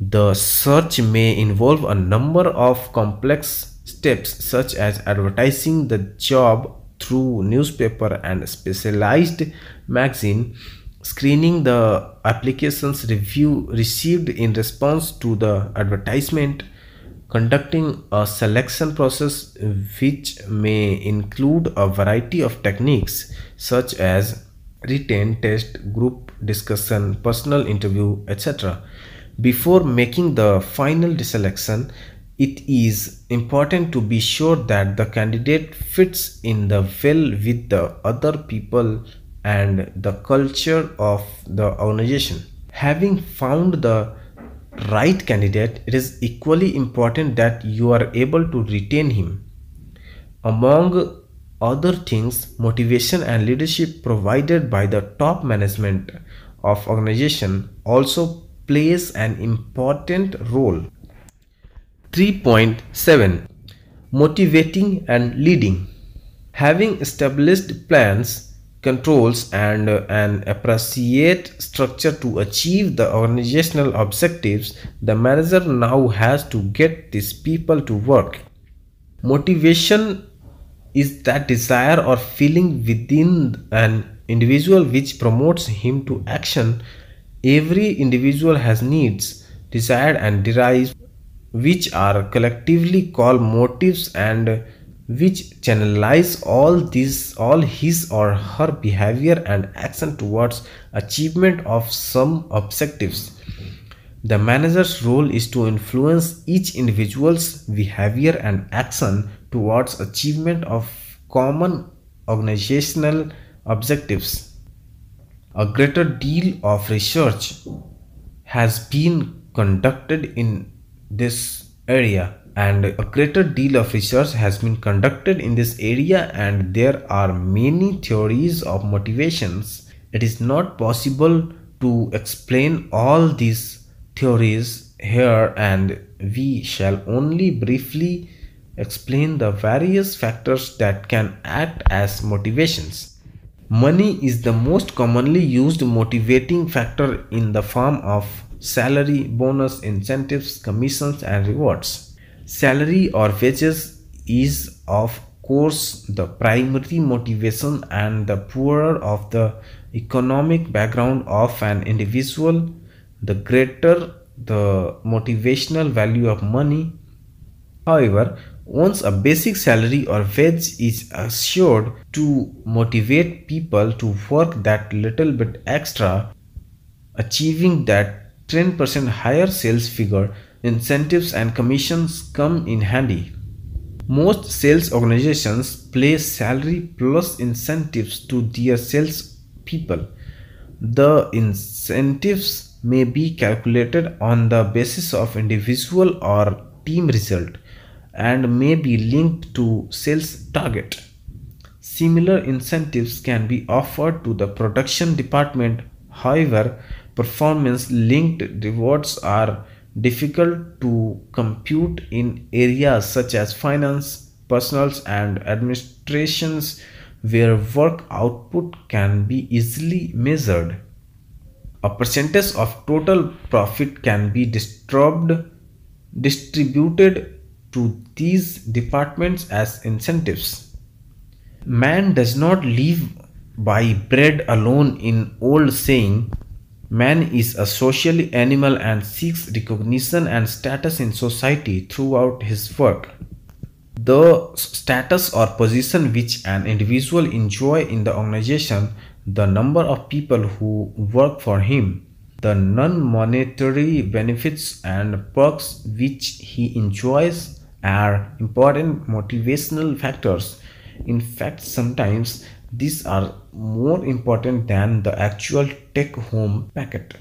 The search may involve a number of complex steps such as advertising the job through newspaper and specialized magazine, screening the application's review received in response to the advertisement, conducting a selection process which may include a variety of techniques such as retain test, group discussion, personal interview, etc. Before making the final selection, it is important to be sure that the candidate fits in the well with the other people and the culture of the organization. Having found the right candidate, it is equally important that you are able to retain him. Among other things, motivation and leadership provided by the top management of organization also plays an important role. 3.7 Motivating and leading. Having established plans, controls and uh, an appropriate structure to achieve the organizational objectives, the manager now has to get these people to work. Motivation is that desire or feeling within an individual which promotes him to action. Every individual has needs, desire and derives which are collectively called motives and which channelize all this all his or her behavior and action towards achievement of some objectives. The manager's role is to influence each individual's behavior and action towards achievement of common organizational objectives. A greater deal of research has been conducted in this area and a greater deal of research has been conducted in this area and there are many theories of motivations. It is not possible to explain all these theories here and we shall only briefly explain the various factors that can act as motivations. Money is the most commonly used motivating factor in the form of salary, bonus, incentives, commissions and rewards. Salary or wages is of course the primary motivation and the poorer of the economic background of an individual, the greater the motivational value of money. However, once a basic salary or wage is assured to motivate people to work that little bit extra, achieving that 10% higher sales figure, incentives and commissions come in handy. Most sales organizations pay salary plus incentives to their sales people. The incentives may be calculated on the basis of individual or team result and may be linked to sales target. Similar incentives can be offered to the production department. However, performance linked rewards are difficult to compute in areas such as finance, personals, and administrations where work output can be easily measured. A percentage of total profit can be disturbed, distributed to these departments as incentives. Man does not live by bread alone in old saying man is a social animal and seeks recognition and status in society throughout his work the status or position which an individual enjoy in the organization the number of people who work for him the non-monetary benefits and perks which he enjoys are important motivational factors. In fact, sometimes these are more important than the actual take home packet.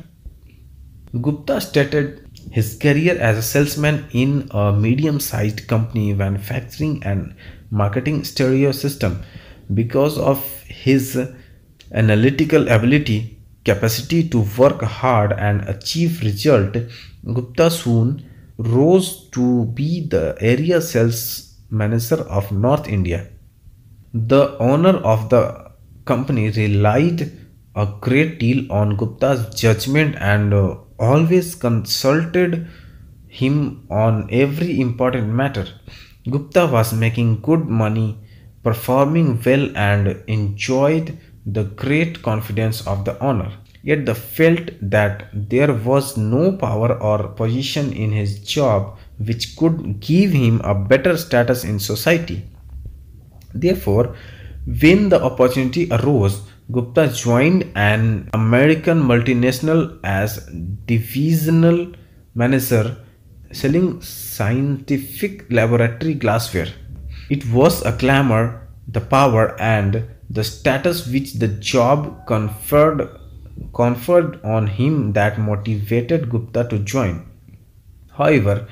Gupta started his career as a salesman in a medium sized company manufacturing and marketing stereo system. Because of his analytical ability, capacity to work hard and achieve result, Gupta soon rose to be the area sales manager of North India. The owner of the company relied a great deal on Gupta's judgment and uh, always consulted him on every important matter. Gupta was making good money, performing well, and enjoyed the great confidence of the owner yet the felt that there was no power or position in his job which could give him a better status in society. Therefore, when the opportunity arose, Gupta joined an American multinational as divisional manager selling scientific laboratory glassware. It was a clamor, the power and the status which the job conferred conferred on him that motivated Gupta to join. However,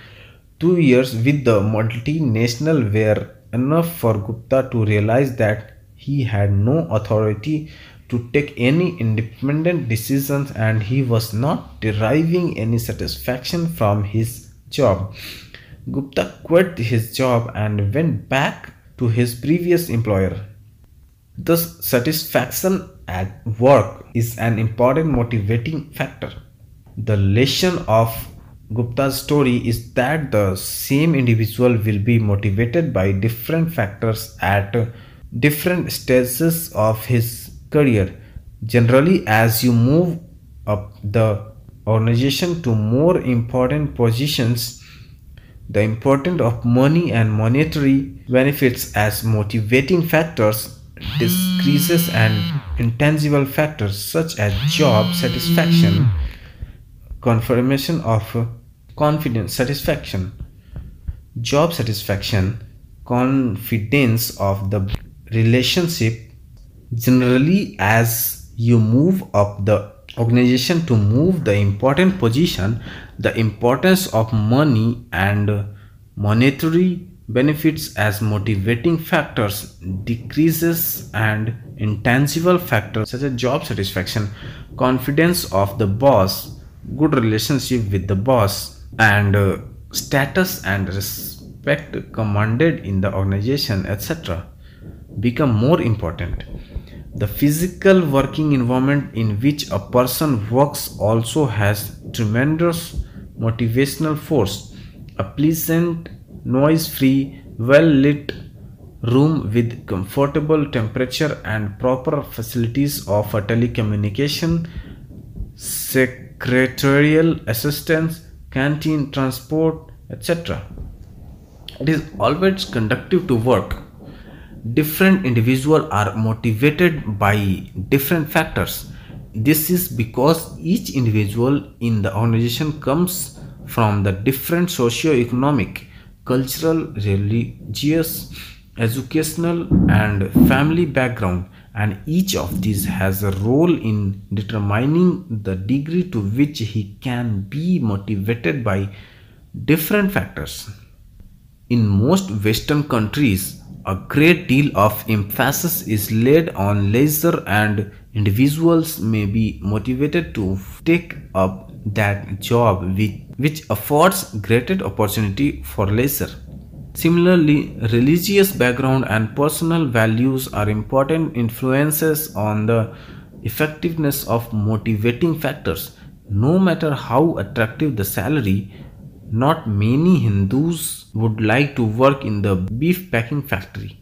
two years with the multinational were enough for Gupta to realize that he had no authority to take any independent decisions and he was not deriving any satisfaction from his job. Gupta quit his job and went back to his previous employer. Thus, satisfaction at work is an important motivating factor. The lesson of Gupta's story is that the same individual will be motivated by different factors at different stages of his career. Generally, as you move up the organization to more important positions, the importance of money and monetary benefits as motivating factors decreases and intangible factors such as job satisfaction, confirmation of confidence satisfaction, job satisfaction, confidence of the relationship. Generally, as you move up the organization to move the important position, the importance of money and monetary benefits as motivating factors decreases and intangible factors such as job satisfaction confidence of the boss good relationship with the boss and uh, status and respect commanded in the organization etc become more important the physical working environment in which a person works also has tremendous motivational force a pleasant noise-free, well-lit room with comfortable temperature and proper facilities of telecommunication, secretarial assistance, canteen, transport, etc. It is always conductive to work. Different individuals are motivated by different factors. This is because each individual in the organization comes from the different socio-economic cultural, religious, educational, and family background, and each of these has a role in determining the degree to which he can be motivated by different factors. In most Western countries, a great deal of emphasis is laid on leisure and individuals may be motivated to take up that job which, which affords greater opportunity for leisure. Similarly, religious background and personal values are important influences on the effectiveness of motivating factors. No matter how attractive the salary, not many Hindus would like to work in the beef packing factory.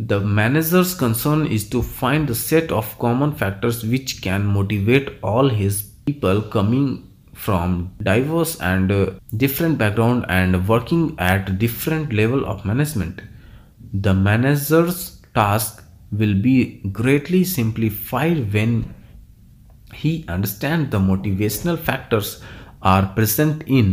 The manager's concern is to find the set of common factors which can motivate all his people coming from diverse and uh, different background and working at different level of management the manager's task will be greatly simplified when he understands the motivational factors are present in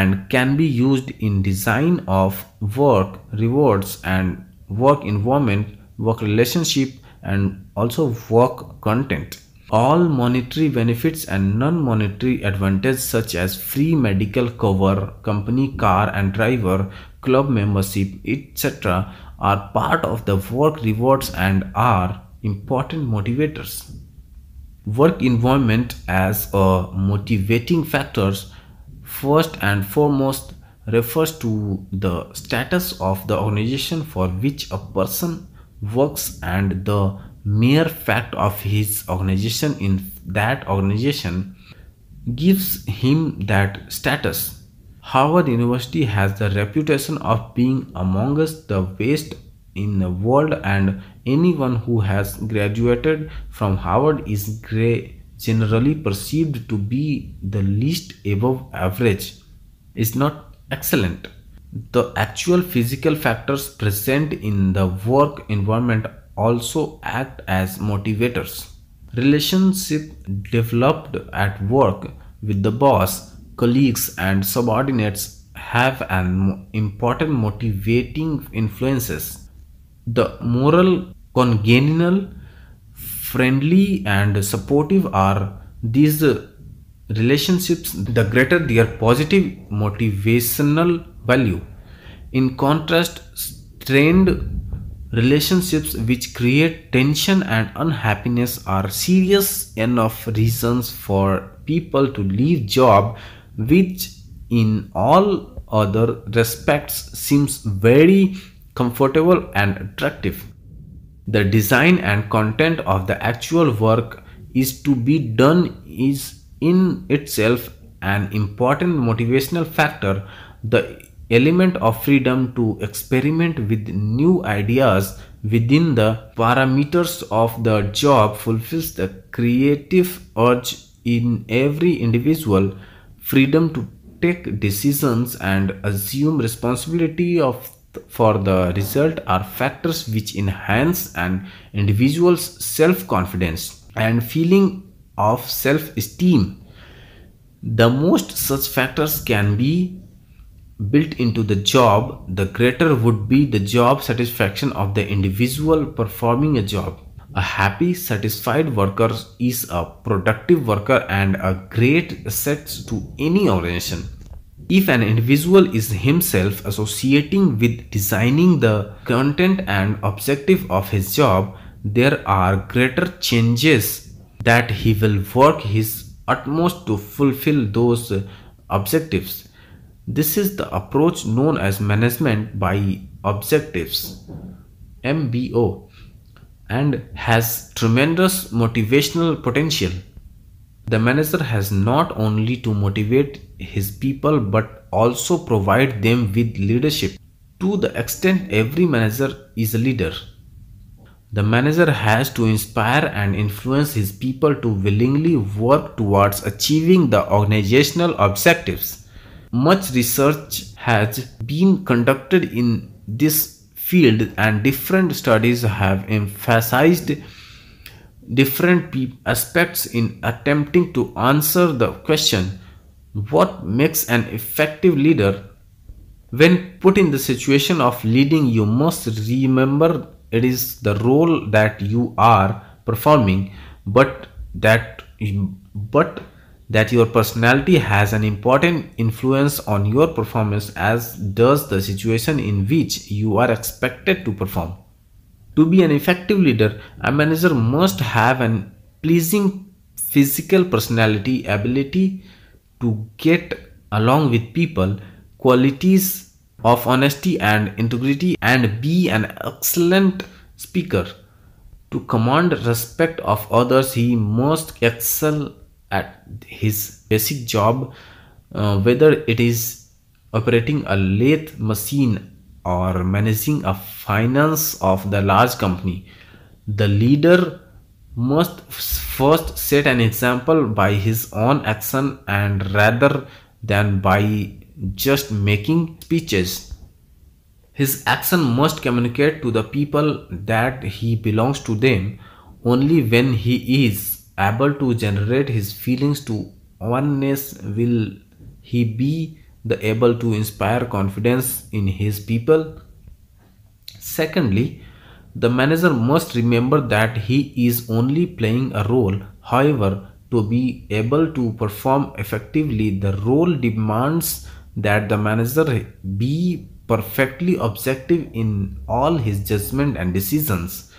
and can be used in design of work rewards and work environment work relationship and also work content all monetary benefits and non-monetary advantages such as free medical cover, company car and driver, club membership, etc. are part of the work rewards and are important motivators. Work involvement as a motivating factors first and foremost refers to the status of the organization for which a person works and the mere fact of his organization in that organization gives him that status. Harvard University has the reputation of being amongst the best in the world and anyone who has graduated from Harvard is generally perceived to be the least above average is not excellent. The actual physical factors present in the work environment also act as motivators. Relationship developed at work with the boss, colleagues and subordinates have an important motivating influences. The moral, congenial, friendly and supportive are these relationships the greater their positive motivational value. In contrast, strained Relationships which create tension and unhappiness are serious enough reasons for people to leave job which in all other respects seems very comfortable and attractive. The design and content of the actual work is to be done is in itself an important motivational factor. The element of freedom to experiment with new ideas within the parameters of the job fulfills the creative urge in every individual freedom to take decisions and assume responsibility of for the result are factors which enhance an individual's self-confidence and feeling of self-esteem the most such factors can be built into the job, the greater would be the job satisfaction of the individual performing a job. A happy, satisfied worker is a productive worker and a great asset to any organization. If an individual is himself associating with designing the content and objective of his job, there are greater changes that he will work his utmost to fulfill those objectives. This is the approach known as management by objectives MBO and has tremendous motivational potential. The manager has not only to motivate his people but also provide them with leadership. To the extent every manager is a leader, the manager has to inspire and influence his people to willingly work towards achieving the organizational objectives. Much research has been conducted in this field and different studies have emphasized different aspects in attempting to answer the question what makes an effective leader when put in the situation of leading you must remember it is the role that you are performing but that but that your personality has an important influence on your performance as does the situation in which you are expected to perform. To be an effective leader, a manager must have an pleasing physical personality, ability to get along with people, qualities of honesty and integrity and be an excellent speaker. To command respect of others, he must excel at his basic job uh, whether it is operating a lathe machine or managing a finance of the large company the leader must first set an example by his own action and rather than by just making speeches his action must communicate to the people that he belongs to them only when he is able to generate his feelings to oneness will he be the able to inspire confidence in his people secondly the manager must remember that he is only playing a role however to be able to perform effectively the role demands that the manager be perfectly objective in all his judgment and decisions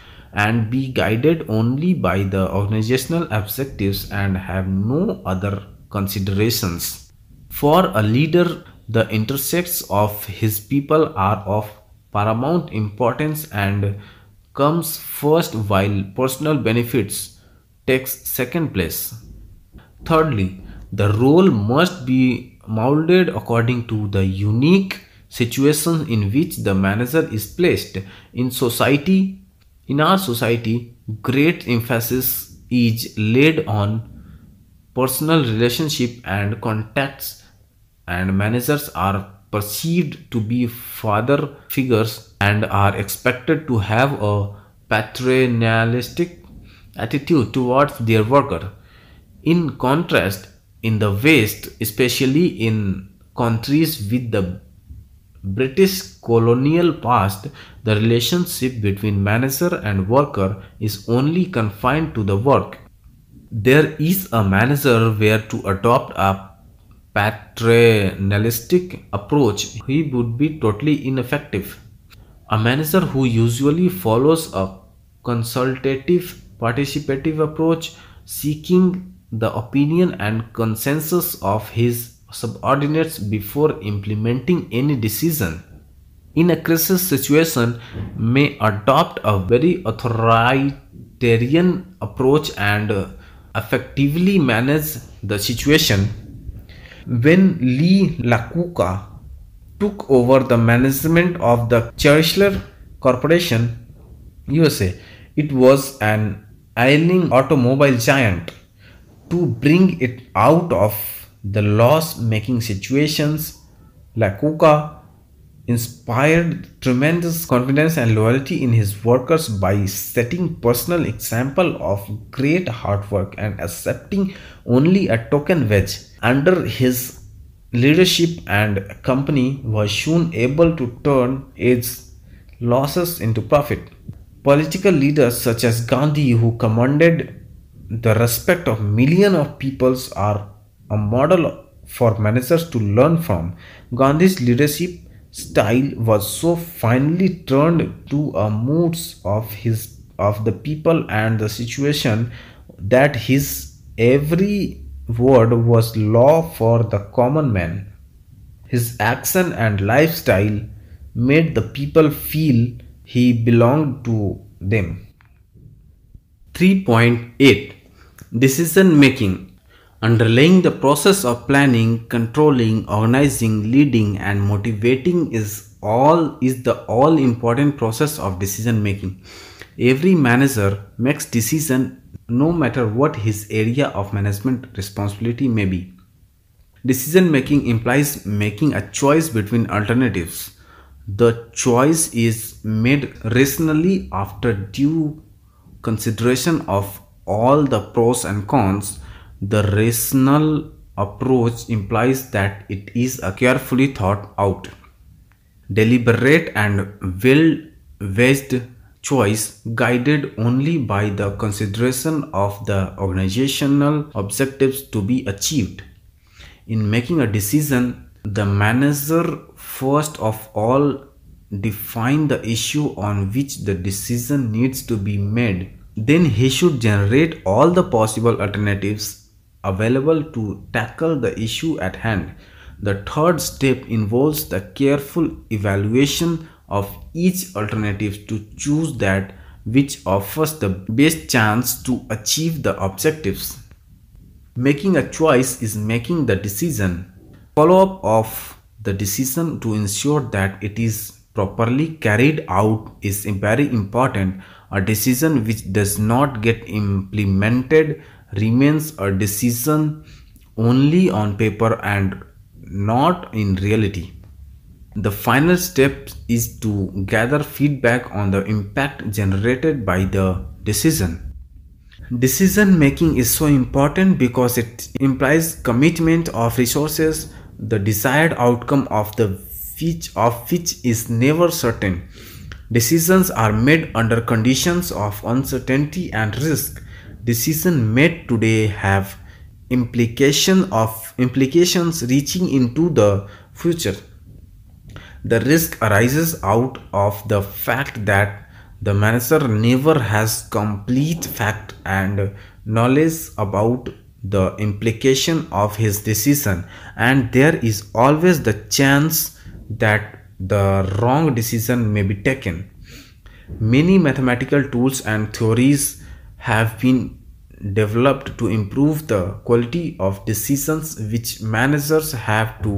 and be guided only by the organizational objectives and have no other considerations. For a leader, the interests of his people are of paramount importance and comes first while personal benefits takes second place. Thirdly, the role must be molded according to the unique situation in which the manager is placed in society in our society, great emphasis is laid on personal relationship and contacts and managers are perceived to be father figures and are expected to have a paternalistic attitude towards their worker. In contrast, in the West, especially in countries with the British colonial past, the relationship between manager and worker is only confined to the work. There is a manager where to adopt a paternalistic approach, he would be totally ineffective. A manager who usually follows a consultative participative approach, seeking the opinion and consensus of his subordinates before implementing any decision in a crisis situation may adopt a very authoritarian approach and effectively manage the situation. When Lee Lakuka took over the management of the Chrysler Corporation USA, it was an ailing automobile giant to bring it out of the loss making situations, Lakuka, inspired tremendous confidence and loyalty in his workers by setting personal example of great hard work and accepting only a token wage. Under his leadership and company was soon able to turn its losses into profit. Political leaders such as Gandhi who commanded the respect of millions of peoples are a model for managers to learn from, Gandhi's leadership style was so finely turned to a moods of his of the people and the situation that his every word was law for the common man. His action and lifestyle made the people feel he belonged to them. 3.8 Decision making Underlying the process of planning, controlling, organizing, leading and motivating is all is the all important process of decision making. Every manager makes decision no matter what his area of management responsibility may be. Decision making implies making a choice between alternatives. The choice is made rationally after due consideration of all the pros and cons the rational approach implies that it is a carefully thought out, deliberate and well-weighed choice guided only by the consideration of the organizational objectives to be achieved. In making a decision, the manager first of all define the issue on which the decision needs to be made. Then he should generate all the possible alternatives available to tackle the issue at hand. The third step involves the careful evaluation of each alternative to choose that which offers the best chance to achieve the objectives. Making a choice is making the decision. Follow up of the decision to ensure that it is properly carried out is very important. A decision which does not get implemented remains a decision only on paper and not in reality. The final step is to gather feedback on the impact generated by the decision. Decision making is so important because it implies commitment of resources, the desired outcome of the which of which is never certain. Decisions are made under conditions of uncertainty and risk decision made today have implication of implications reaching into the future the risk arises out of the fact that the manager never has complete fact and knowledge about the implication of his decision and there is always the chance that the wrong decision may be taken many mathematical tools and theories have been developed to improve the quality of decisions which managers have to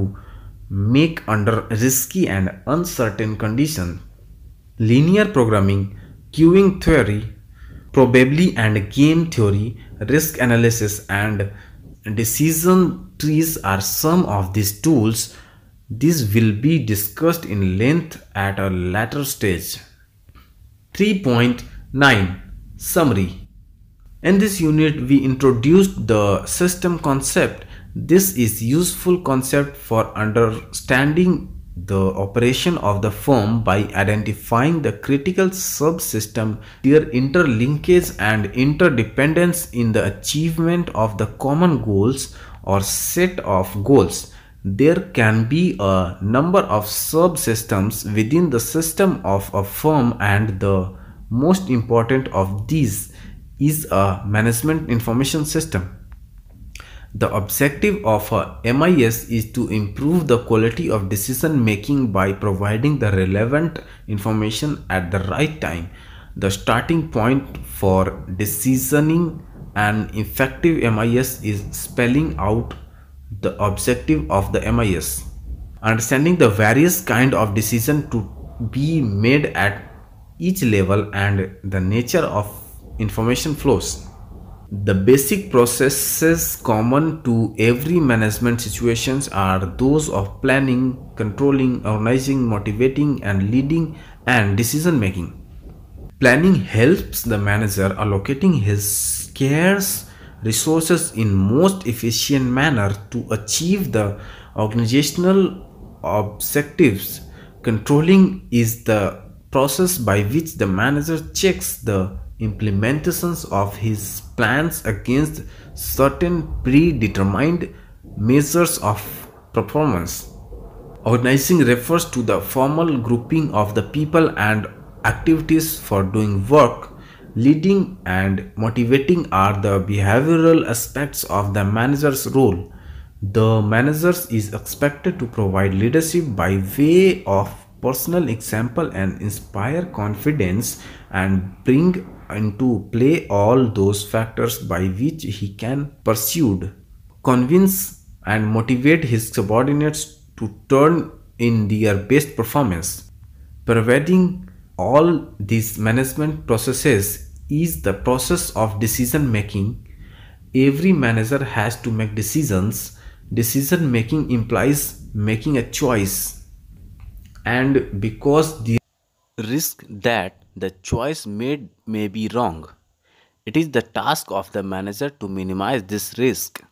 make under risky and uncertain conditions. Linear programming, queuing theory, probability and game theory, risk analysis and decision trees are some of these tools. These will be discussed in length at a later stage. 3.9 Summary in this unit, we introduced the system concept. This is useful concept for understanding the operation of the firm by identifying the critical subsystem, their interlinkage and interdependence in the achievement of the common goals or set of goals. There can be a number of subsystems within the system of a firm and the most important of these is a management information system. The objective of a MIS is to improve the quality of decision making by providing the relevant information at the right time. The starting point for decisioning an effective MIS is spelling out the objective of the MIS. Understanding the various kind of decision to be made at each level and the nature of information flows. The basic processes common to every management situations are those of planning, controlling, organizing, motivating and leading and decision making. Planning helps the manager allocating his scarce resources in most efficient manner to achieve the organizational objectives. Controlling is the process by which the manager checks the implementations of his plans against certain predetermined measures of performance. Organizing refers to the formal grouping of the people and activities for doing work. Leading and motivating are the behavioral aspects of the manager's role. The manager is expected to provide leadership by way of personal example and inspire confidence and bring and to play all those factors by which he can persuade, convince and motivate his subordinates to turn in their best performance. Providing all these management processes is the process of decision making. Every manager has to make decisions. Decision making implies making a choice. And because the risk that the choice made may be wrong. It is the task of the manager to minimize this risk.